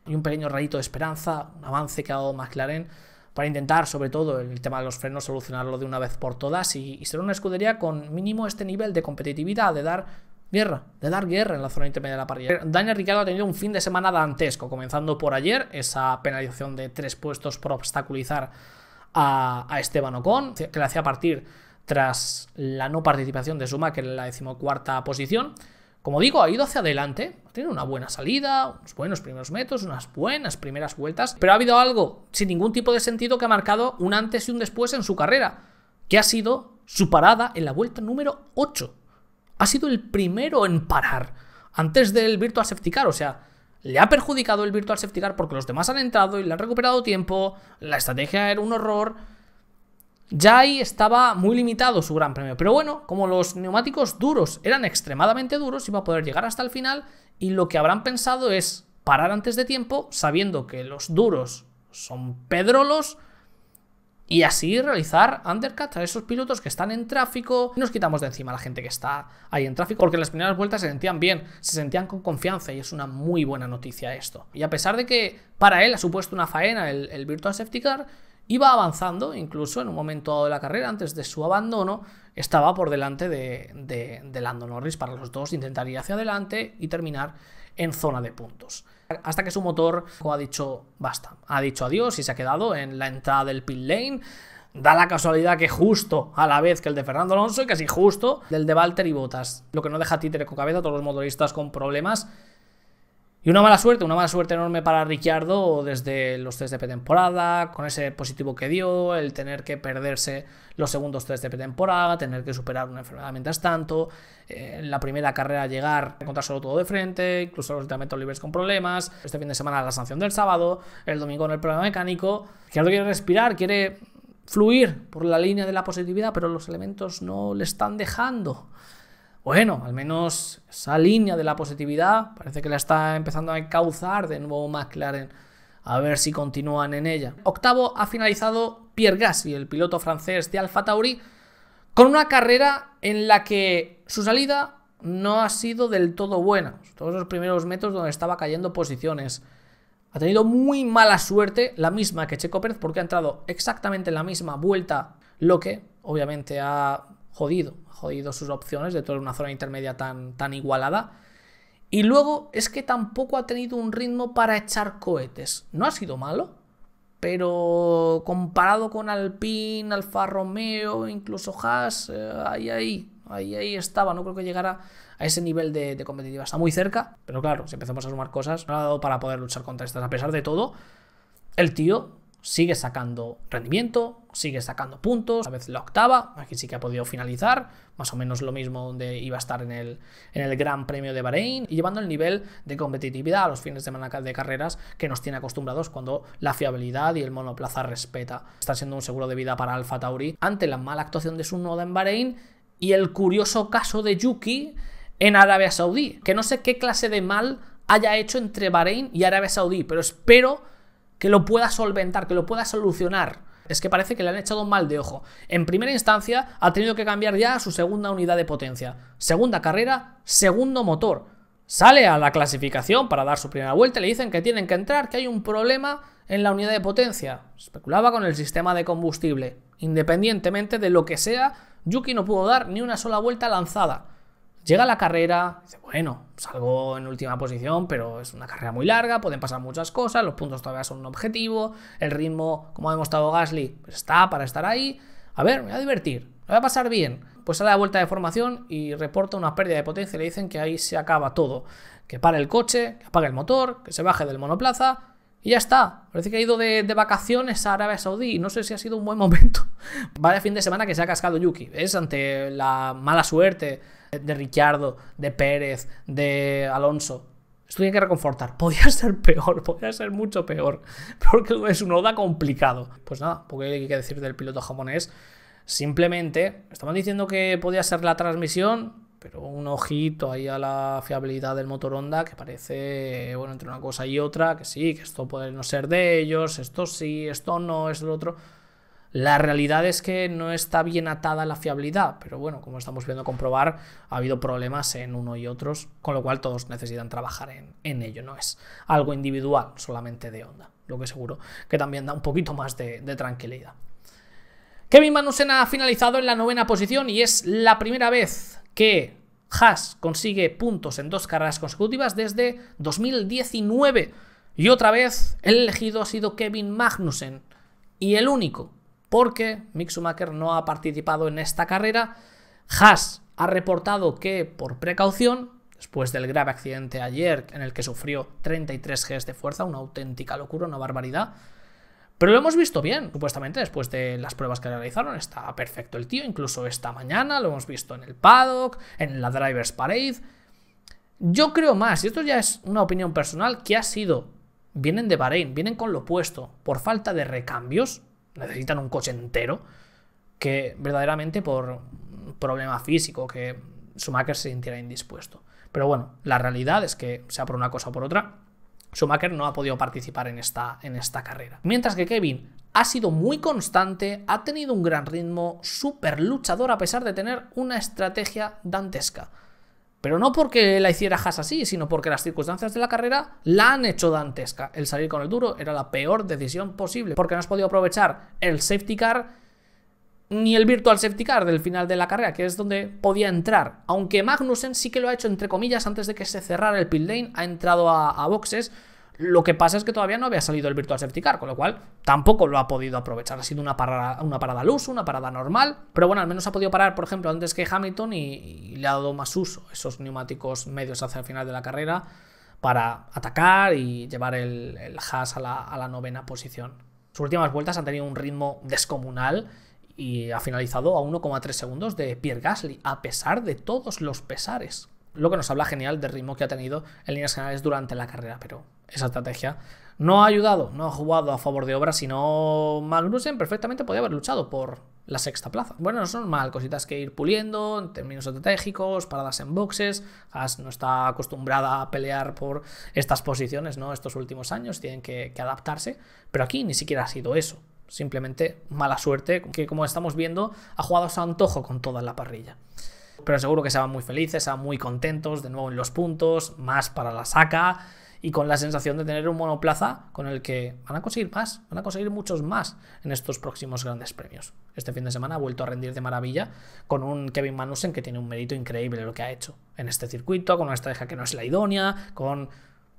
Speaker 1: y un pequeño rayito de esperanza, un avance que ha dado McLaren para intentar, sobre todo, el tema de los frenos, solucionarlo de una vez por todas y, ser una escudería con mínimo este nivel de competitividad, de dar guerra, de dar guerra en la zona intermedia de la parrilla. Daniel Ricciardo ha tenido un fin de semana dantesco, comenzando por ayer, esa penalización de tres puestos por obstaculizar a, a Esteban Ocon, que le hacía partir tras la no participación de Suma, que en la decimocuarta posición. Como digo, ha ido hacia adelante, ha tenido una buena salida, unos buenos primeros metros, unas buenas primeras vueltas, pero ha habido algo sin ningún tipo de sentido que ha marcado un antes y un después en su carrera, que ha sido su parada en la vuelta número 8. Ha sido el primero en parar antes del Virtual Safety Car, o sea, le ha perjudicado el Virtual Safety porque los demás han entrado y le han recuperado tiempo, la estrategia era un horror, ya ahí estaba muy limitado su gran premio. Pero bueno, como los neumáticos duros eran extremadamente duros, iba a poder llegar hasta el final y lo que habrán pensado es parar antes de tiempo, sabiendo que los duros son pedrolos, y así realizar undercut a esos pilotos que están en tráfico. Y nos quitamos de encima a la gente que está ahí en tráfico, porque las primeras vueltas se sentían bien, se sentían con confianza y es una muy buena noticia esto. Y a pesar de que para él ha supuesto una faena el, el Virtual Safety Car, Iba avanzando, incluso en un momento dado de la carrera, antes de su abandono, estaba por delante de, de, Lando Norris para los dos, intentaría hacia adelante y terminar en zona de puntos. Hasta que su motor ha dicho basta, ha dicho adiós y se ha quedado en la entrada del pit lane. Da la casualidad que justo a la vez que el de Fernando Alonso y casi justo del de Walter y Botas, lo que no deja títere con cabeza a todos los motoristas con problemas y una mala suerte, una mala suerte enorme para Ricciardo desde los tres de pretemporada, con ese positivo que dio, el tener que perderse los segundos tres de pretemporada, tener que superar una enfermedad mientras tanto, eh, en la primera carrera llegar, solo todo de frente, incluso los entrenamientos libres con problemas, este fin de semana la sanción del sábado, el domingo en el problema mecánico. Ricciardo quiere respirar, quiere fluir por la línea de la positividad, pero los elementos no le están dejando. Bueno, al menos esa línea de la positividad parece que la está empezando a encauzar de nuevo McLaren. A ver si continúan en ella. Octavo ha finalizado Pierre Gasly, el piloto francés de Alfa Tauri, con una carrera en la que su salida no ha sido del todo buena. Todos los primeros metros donde estaba cayendo posiciones. Ha tenido muy mala suerte, la misma que Checo Pérez, porque ha entrado exactamente en la misma vuelta, lo que obviamente ha jodido, jodido sus opciones de toda una zona intermedia tan, tan igualada. Y luego es que tampoco ha tenido un ritmo para echar cohetes. No ha sido malo, pero comparado con Alpine, Alfa Romeo, incluso Haas, eh, ahí, ahí, ahí, ahí estaba. No creo que llegara a ese nivel de, de competitividad. Está muy cerca, pero claro, si empezamos a sumar cosas, no ha dado para poder luchar contra estas. A pesar de todo, el tío sigue sacando rendimiento, sigue sacando puntos, a vez la octava, aquí sí que ha podido finalizar, más o menos lo mismo donde iba a estar en el, en el Gran Premio de Bahrein, y llevando el nivel de competitividad a los fines de semana de carreras que nos tiene acostumbrados cuando la fiabilidad y el monoplaza respeta. Está siendo un seguro de vida para Alfa Tauri ante la mala actuación de su noda en Bahrein y el curioso caso de Yuki en Arabia Saudí, que no sé qué clase de mal haya hecho entre Bahrein y Arabia Saudí, pero espero que lo pueda solventar, que lo pueda solucionar. Es que parece que le han echado mal de ojo. En primera instancia, ha tenido que cambiar ya su segunda unidad de potencia. Segunda carrera, segundo motor. Sale a la clasificación para dar su primera vuelta y le dicen que tienen que entrar, que hay un problema en la unidad de potencia. Especulaba con el sistema de combustible. Independientemente de lo que sea, Yuki no pudo dar ni una sola vuelta lanzada. Llega la carrera, dice, bueno, salgo en última posición, pero es una carrera muy larga, pueden pasar muchas cosas, los puntos todavía son un objetivo, el ritmo, como ha demostrado Gasly, pues está para estar ahí. A ver, me voy a divertir, me voy a pasar bien. Pues sale a la vuelta de formación y reporta una pérdida de potencia y le dicen que ahí se acaba todo. Que para el coche, que apague el motor, que se baje del monoplaza y ya está. Parece que ha ido de, vacaciones a Arabia Saudí. No sé si ha sido un buen momento. Vaya fin de semana que se ha cascado Yuki. Es ante la mala suerte de Ricciardo, de Pérez, de Alonso. Esto tiene que reconfortar. podía ser peor, podría ser mucho peor. Porque es un Oda complicado. Pues nada, porque hay que decir del piloto japonés. Simplemente, estaban diciendo que podía ser la transmisión pero un ojito ahí a la fiabilidad del motor Honda que parece, bueno, entre una cosa y otra, que sí, que esto puede no ser de ellos, esto sí, esto no, es lo otro. La realidad es que no está bien atada la fiabilidad, pero bueno, como estamos viendo comprobar, ha habido problemas en uno y otros, con lo cual todos necesitan trabajar en, ello, no es algo individual solamente de Honda, lo que seguro que también da un poquito más de, de tranquilidad. Kevin Manusen ha finalizado en la novena posición y es la primera vez que Haas consigue puntos en dos carreras consecutivas desde 2019. Y otra vez el elegido ha sido Kevin Magnussen. Y el único, porque Mick Schumacher no ha participado en esta carrera. Haas ha reportado que por precaución, después del grave accidente ayer en el que sufrió 33 Gs de fuerza, una auténtica locura, una barbaridad, pero lo hemos visto bien, supuestamente, después de las pruebas que realizaron. Está perfecto el tío, incluso esta mañana lo hemos visto en el paddock, en la Drivers Parade. Yo creo más, y esto ya es una opinión personal, que ha sido, vienen de Bahrein, vienen con lo opuesto, por falta de recambios, necesitan un coche entero, que verdaderamente por problema físico, que Schumacher se sintiera indispuesto. Pero bueno, la realidad es que, sea por una cosa o por otra, Schumacher no ha podido participar en esta, carrera. Mientras que Kevin ha sido muy constante, ha tenido un gran ritmo, súper luchador a pesar de tener una estrategia dantesca. Pero no porque la hiciera Haas así, sino porque las circunstancias de la carrera la han hecho dantesca. El salir con el duro era la peor decisión posible, porque no has podido aprovechar el safety car ni el Virtual Safety Car del final de la carrera, que es donde podía entrar. Aunque Magnussen sí que lo ha hecho, entre comillas, antes de que se cerrara el pit lane, ha entrado a, boxes. Lo que pasa es que todavía no había salido el Virtual Safety Car, con lo cual tampoco lo ha podido aprovechar. Ha sido una parada, una parada luz, una parada normal, pero bueno, al menos ha podido parar, por ejemplo, antes que Hamilton y, le ha dado más uso esos neumáticos medios hacia el final de la carrera para atacar y llevar el, Haas a la novena posición. Sus últimas vueltas han tenido un ritmo descomunal y ha finalizado a 1,3 segundos de Pierre Gasly, a pesar de todos los pesares. Lo que nos habla genial del ritmo que ha tenido en líneas generales durante la carrera, pero esa estrategia no ha ayudado, no ha jugado a favor de obra, sino Magnussen perfectamente podía haber luchado por la sexta plaza. Bueno, no son mal, cositas que ir puliendo en términos estratégicos, paradas en boxes. Haas no está acostumbrada a pelear por estas posiciones, ¿no? Estos últimos años tienen que adaptarse, pero aquí ni siquiera ha sido eso simplemente mala suerte, que como estamos viendo, ha jugado a su antojo con toda la parrilla. Pero seguro que se van muy felices, se van muy contentos, de nuevo en los puntos, más para la saca y con la sensación de tener un monoplaza con el que van a conseguir más, van a conseguir muchos más en estos próximos grandes premios. Este fin de semana ha vuelto a rendir de maravilla con un Kevin Manusen que tiene un mérito increíble lo que ha hecho en este circuito, con una estrategia que no es la idónea, con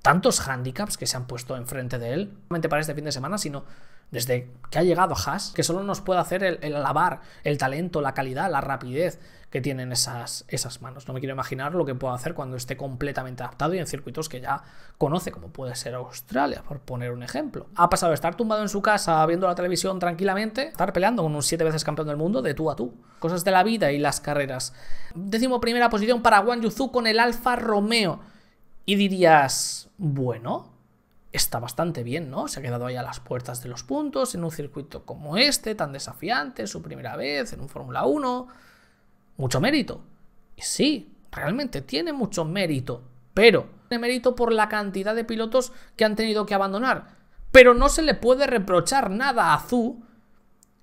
Speaker 1: tantos handicaps que se han puesto enfrente de él, no solamente para este fin de semana, sino desde que ha llegado Haas, que solo nos puede hacer el, alabar el talento, la calidad, la rapidez que tienen esas, esas manos. No me quiero imaginar lo que pueda hacer cuando esté completamente adaptado y en circuitos que ya conoce, como puede ser Australia, por poner un ejemplo. Ha pasado de estar tumbado en su casa viendo la televisión tranquilamente, estar peleando con un siete veces campeón del mundo de tú a tú. Cosas de la vida y las carreras. Décimo primera posición para Wang Yuzu con el Alfa Romeo. Y dirías, bueno, está bastante bien, ¿no? Se ha quedado ahí a las puertas de los puntos, en un circuito como este, tan desafiante, su primera vez, en un Fórmula 1. Mucho mérito. Y sí, realmente tiene mucho mérito, pero tiene mérito por la cantidad de pilotos que han tenido que abandonar. Pero no se le puede reprochar nada a Zú.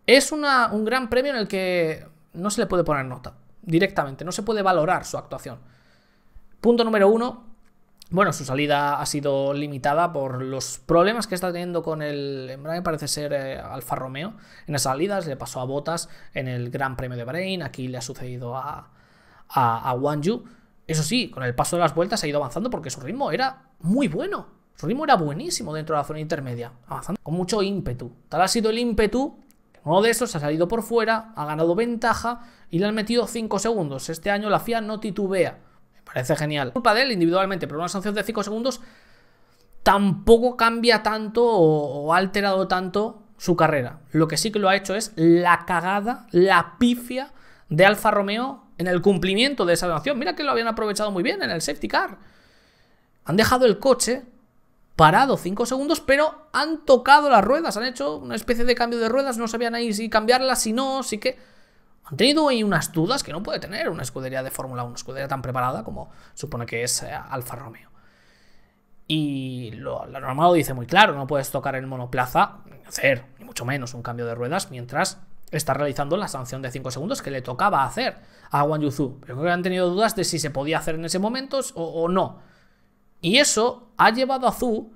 Speaker 1: Es un gran premio en el que no se le puede poner nota directamente, no se puede valorar su actuación. Punto número uno, bueno, su salida ha sido limitada por los problemas que está teniendo con el embrague, parece ser eh, Alfa Romeo. En las salidas le pasó a Botas en el Gran Premio de Bahrein, aquí le ha sucedido a, a, Yu. Eso sí, con el paso de las vueltas ha ido avanzando porque su ritmo era muy bueno. Su ritmo era buenísimo dentro de la zona intermedia, avanzando con mucho ímpetu. Tal ha sido el ímpetu uno de esos ha salido por fuera, ha ganado ventaja y le han metido 5 segundos. Este año la FIA no titubea parece genial. Culpa de él individualmente, pero una sanción de 5 segundos tampoco cambia tanto o, ha alterado tanto su carrera. Lo que sí que lo ha hecho es la cagada, la pifia de Alfa Romeo en el cumplimiento de esa sanción. Mira que lo habían aprovechado muy bien en el safety car. Han dejado el coche parado 5 segundos, pero han tocado las ruedas, han hecho una especie de cambio de ruedas, no sabían ahí si cambiarlas, si no, así que han tenido ahí unas dudas que no puede tener una escudería de Fórmula 1, una escudería tan preparada como supone que es eh, Alfa Romeo. Y lo, normal lo dice muy claro, no puedes tocar el monoplaza, hacer, ni mucho menos, un cambio de ruedas mientras está realizando la sanción de 5 segundos que le tocaba hacer a Wang Yuzu. Pero creo que han tenido dudas de si se podía hacer en ese momento o, o no. Y eso ha llevado a Zhu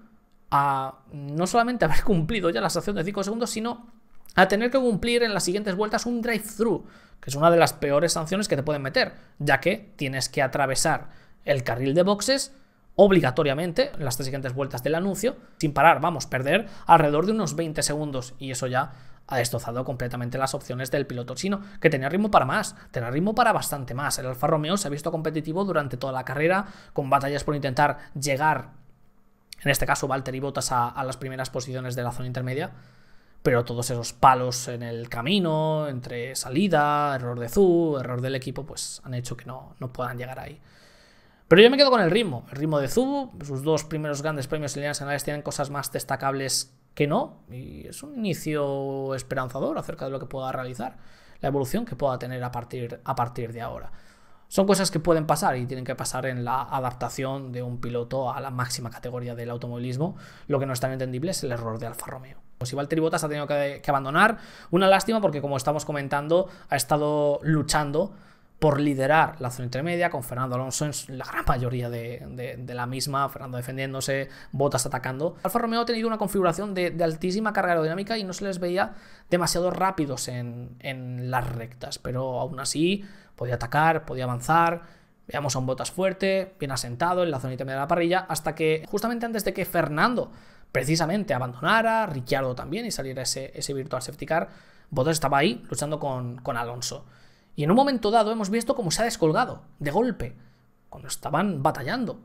Speaker 1: a no solamente haber cumplido ya la sanción de 5 segundos, sino a tener que cumplir en las siguientes vueltas un drive-thru que es una de las peores sanciones que te pueden meter, ya que tienes que atravesar el carril de boxes obligatoriamente en las tres siguientes vueltas del anuncio, sin parar, vamos, perder alrededor de unos 20 segundos y eso ya ha destrozado completamente las opciones del piloto chino, que tenía ritmo para más, tenía ritmo para bastante más. El Alfa Romeo se ha visto competitivo durante toda la carrera, con batallas por intentar llegar, en este caso Valtteri Bottas, a, a las primeras posiciones de la zona intermedia, pero todos esos palos en el camino, entre salida, error de Zu, error del equipo, pues han hecho que no, no puedan llegar ahí. Pero yo me quedo con el ritmo, el ritmo de Zubu, sus dos primeros grandes premios en líneas generales tienen cosas más destacables que no, y es un inicio esperanzador acerca de lo que pueda realizar, la evolución que pueda tener a partir, a partir de ahora. Son cosas que pueden pasar y tienen que pasar en la adaptación de un piloto a la máxima categoría del automovilismo. Lo que no es tan entendible es el error de Alfa Romeo. Pues igual Botas ha tenido que, abandonar. Una lástima porque, como estamos comentando, ha estado luchando por liderar la zona intermedia, con Fernando Alonso en la gran mayoría de, la misma, Fernando defendiéndose, Botas atacando. Alfa Romeo ha tenido una configuración de, altísima carga aerodinámica y no se les veía demasiado rápidos en, las rectas, pero aún así podía atacar, podía avanzar. Veamos a un Botas fuerte, bien asentado en la zona intermedia de la parrilla, hasta que justamente antes de que Fernando precisamente abandonara, Ricciardo también y saliera ese, ese virtual safety car, estaba ahí luchando con, con Alonso. Y en un momento dado hemos visto cómo se ha descolgado, de golpe, cuando estaban batallando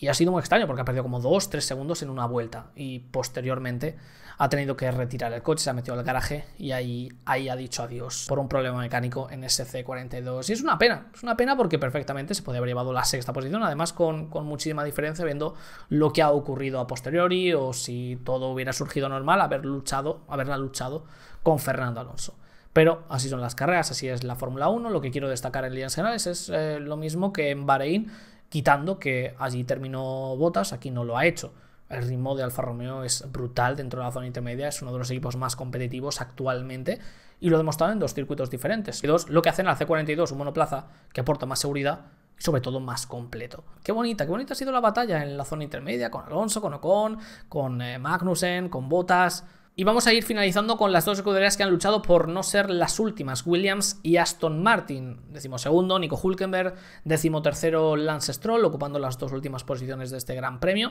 Speaker 1: y ha sido muy extraño porque ha perdido como 2-3 segundos en una vuelta y posteriormente ha tenido que retirar el coche, se ha metido al garaje y ahí, ahí ha dicho adiós por un problema mecánico en SC42. Y es una pena, es una pena porque perfectamente se puede haber llevado la sexta posición, además con, con muchísima diferencia viendo lo que ha ocurrido a posteriori o si todo hubiera surgido normal, haber luchado, haberla luchado con Fernando Alonso. Pero así son las carreras, así es la Fórmula 1. Lo que quiero destacar en líneas generales es eh, lo mismo que en Bahrein quitando que allí terminó Botas, aquí no lo ha hecho. El ritmo de Alfa Romeo es brutal dentro de la zona intermedia, es uno de los equipos más competitivos actualmente y lo ha demostrado en dos circuitos diferentes. Y dos, lo que hacen al C42, un monoplaza que aporta más seguridad y sobre todo más completo. Qué bonita, qué bonita ha sido la batalla en la zona intermedia con Alonso, con Ocon, con eh, Magnussen, con Botas. Y vamos a ir finalizando con las dos escuderías que han luchado por no ser las últimas, Williams y Aston Martin. segundo, Nico Hulkenberg, decimotercero, Lance Stroll, ocupando las dos últimas posiciones de este gran premio.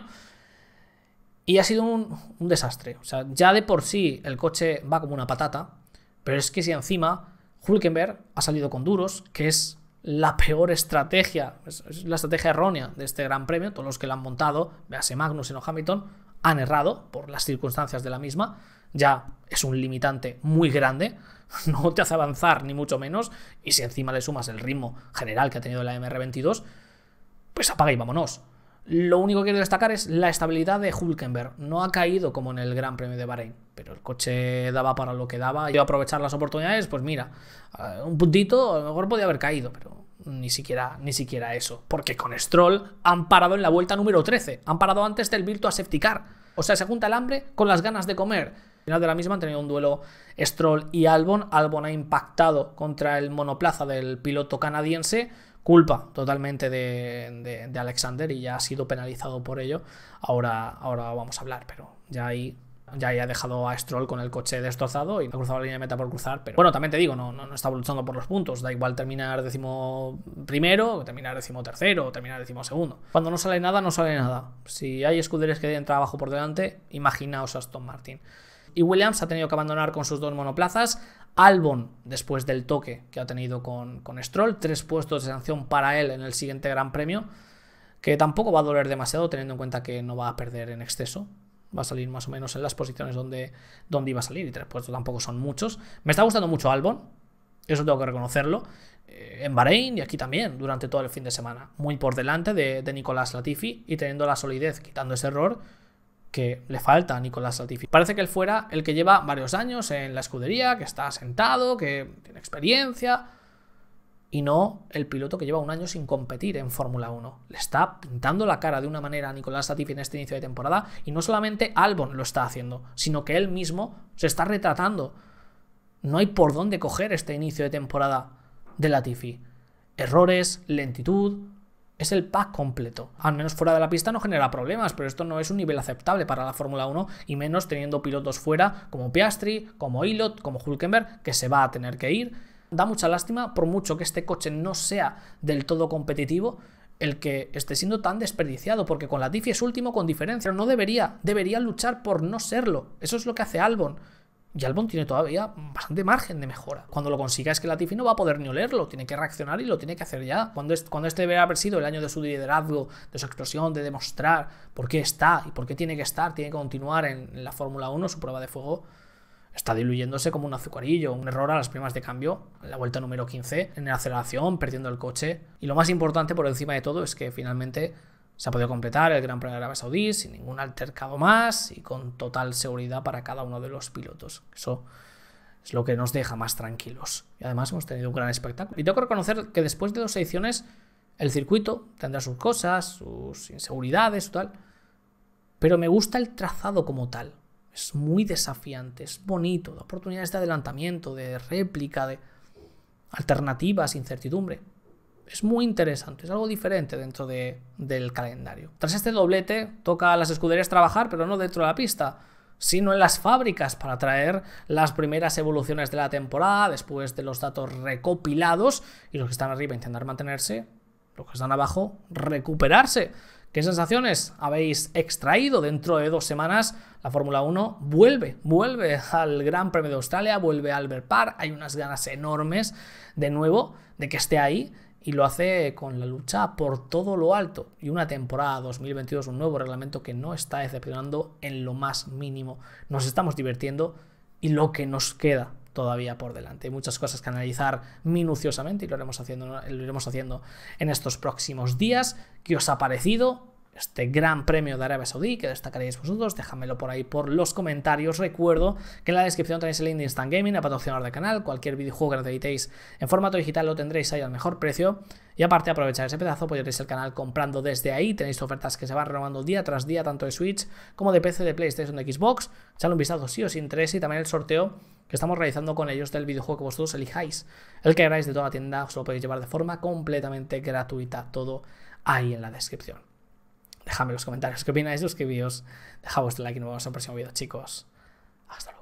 Speaker 1: Y ha sido un, desastre. O sea, ya de por sí el coche va como una patata, pero es que si encima Hulkenberg ha salido con duros, que es la peor estrategia, es, la estrategia errónea de este gran premio, todos los que la han montado, vease Magnus en Hamilton, han errado por las circunstancias de la misma, ya es un limitante muy grande, no te hace avanzar ni mucho menos, y si encima le sumas el ritmo general que ha tenido la MR22, pues apaga y vámonos. Lo único que quiero destacar es la estabilidad de Hulkenberg. No ha caído como en el Gran Premio de Bahrein, pero el coche daba para lo que daba. Yo aprovechar las oportunidades, pues mira, eh, un puntito a lo mejor podía haber caído, pero ni siquiera, ni siquiera eso. Porque con Stroll han parado en la vuelta número 13. Han parado antes del Virtua Safety Car. O sea, se junta el hambre con las ganas de comer. Al final de la misma han tenido un duelo Stroll y Albon. Albon ha impactado contra el monoplaza del piloto canadiense. Culpa totalmente de, de, Alexander y ya ha sido penalizado por ello. Ahora, ahora vamos a hablar, pero ya ahí ya ha dejado a Stroll con el coche destrozado y ha cruzado la línea de meta por cruzar, pero bueno, también te digo, no, no, está luchando por los puntos, da igual terminar décimo primero, terminar décimo tercero, o terminar décimo segundo. Cuando no sale nada, no sale nada. Si hay escuderes que den trabajo por delante, imaginaos a Aston Martin. Y Williams ha tenido que abandonar con sus dos monoplazas. Albon, después del toque que ha tenido con, con Stroll, tres puestos de sanción para él en el siguiente Gran Premio, que tampoco va a doler demasiado teniendo en cuenta que no va a perder en exceso va a salir más o menos en las posiciones donde, donde iba a salir y tres puestos tampoco son muchos. Me está gustando mucho Albon, eso tengo que reconocerlo, eh, en Bahrein y aquí también durante todo el fin de semana, muy por delante de, de Nicolás Latifi y teniendo la solidez, quitando ese error que le falta a Nicolás Latifi. Parece que él fuera el que lleva varios años en la escudería, que está sentado, que tiene experiencia, y no el piloto que lleva un año sin competir en Fórmula 1. Le está pintando la cara de una manera a Nicolás Latifi en este inicio de temporada y no solamente Albon lo está haciendo, sino que él mismo se está retratando. No hay por dónde coger este inicio de temporada de Latifi. Errores, lentitud, es el pack completo. Al menos fuera de la pista no genera problemas, pero esto no es un nivel aceptable para la Fórmula 1 y menos teniendo pilotos fuera como Piastri, como Ilot, como Hulkenberg, que se va a tener que ir Da mucha lástima, por mucho que este coche no sea del todo competitivo, el que esté siendo tan desperdiciado, porque con la Latifi es último con diferencia, no debería, debería luchar por no serlo. Eso es lo que hace Albon. Y Albon tiene todavía bastante margen de mejora. Cuando lo consiga es que Latifi no va a poder ni olerlo, tiene que reaccionar y lo tiene que hacer ya. Cuando, cuando este debe haber sido el año de su liderazgo, de su explosión, de demostrar por qué está y por qué tiene que estar, tiene que continuar en la Fórmula 1, su prueba de fuego está diluyéndose como un azucarillo, un error a las primas de cambio, en la vuelta número 15, en la aceleración, perdiendo el coche. Y lo más importante por encima de todo es que finalmente se ha podido completar el Gran Premio de Arabia Saudí sin ningún altercado más y con total seguridad para cada uno de los pilotos. Eso es lo que nos deja más tranquilos. Y además hemos tenido un gran espectáculo. Y tengo que reconocer que después de dos ediciones, el circuito tendrá sus cosas, sus inseguridades, tal. Pero me gusta el trazado como tal es muy desafiante, es bonito, de oportunidades de adelantamiento, de réplica, de alternativas, incertidumbre. Es muy interesante, es algo diferente dentro del calendario. Tras este doblete, toca a las escuderías trabajar, pero no dentro de la pista, sino en las fábricas para traer las primeras evoluciones de la temporada, después de los datos recopilados y los que están arriba intentar mantenerse, los que están abajo recuperarse. ¿Qué sensaciones habéis extraído dentro de dos semanas? La Fórmula 1 vuelve, vuelve al Gran Premio de Australia, vuelve al Park, hay unas ganas enormes de nuevo de que esté ahí y lo hace con la lucha por todo lo alto y una temporada 2022, un nuevo reglamento que no está decepcionando en lo más mínimo. Nos estamos divirtiendo y lo que nos queda todavía por delante. Hay muchas cosas que analizar minuciosamente y lo iremos haciendo, lo iremos haciendo en estos próximos días. ¿Qué os ha parecido? este gran premio de Arabia Saudí que destacaréis vosotros, déjamelo por ahí por los comentarios. Recuerdo que en la descripción tenéis el link de Instant Gaming, a patrocinador del canal, cualquier videojuego que necesitéis en formato digital lo tendréis ahí al mejor precio. Y aparte aprovechar ese pedazo, apoyaréis pues el canal comprando desde ahí, tenéis ofertas que se van renovando día tras día, tanto de Switch como de PC, de PlayStation, de Xbox. Echadle un vistazo si os interesa y también el sorteo que estamos realizando con ellos del videojuego que vosotros elijáis. El que queráis de toda la tienda os lo podéis llevar de forma completamente gratuita, todo ahí en la descripción. Dejadme en los comentarios qué opináis de los vídeos. Dejad vuestro like y nos vemos en el próximo vídeo, chicos. Hasta luego.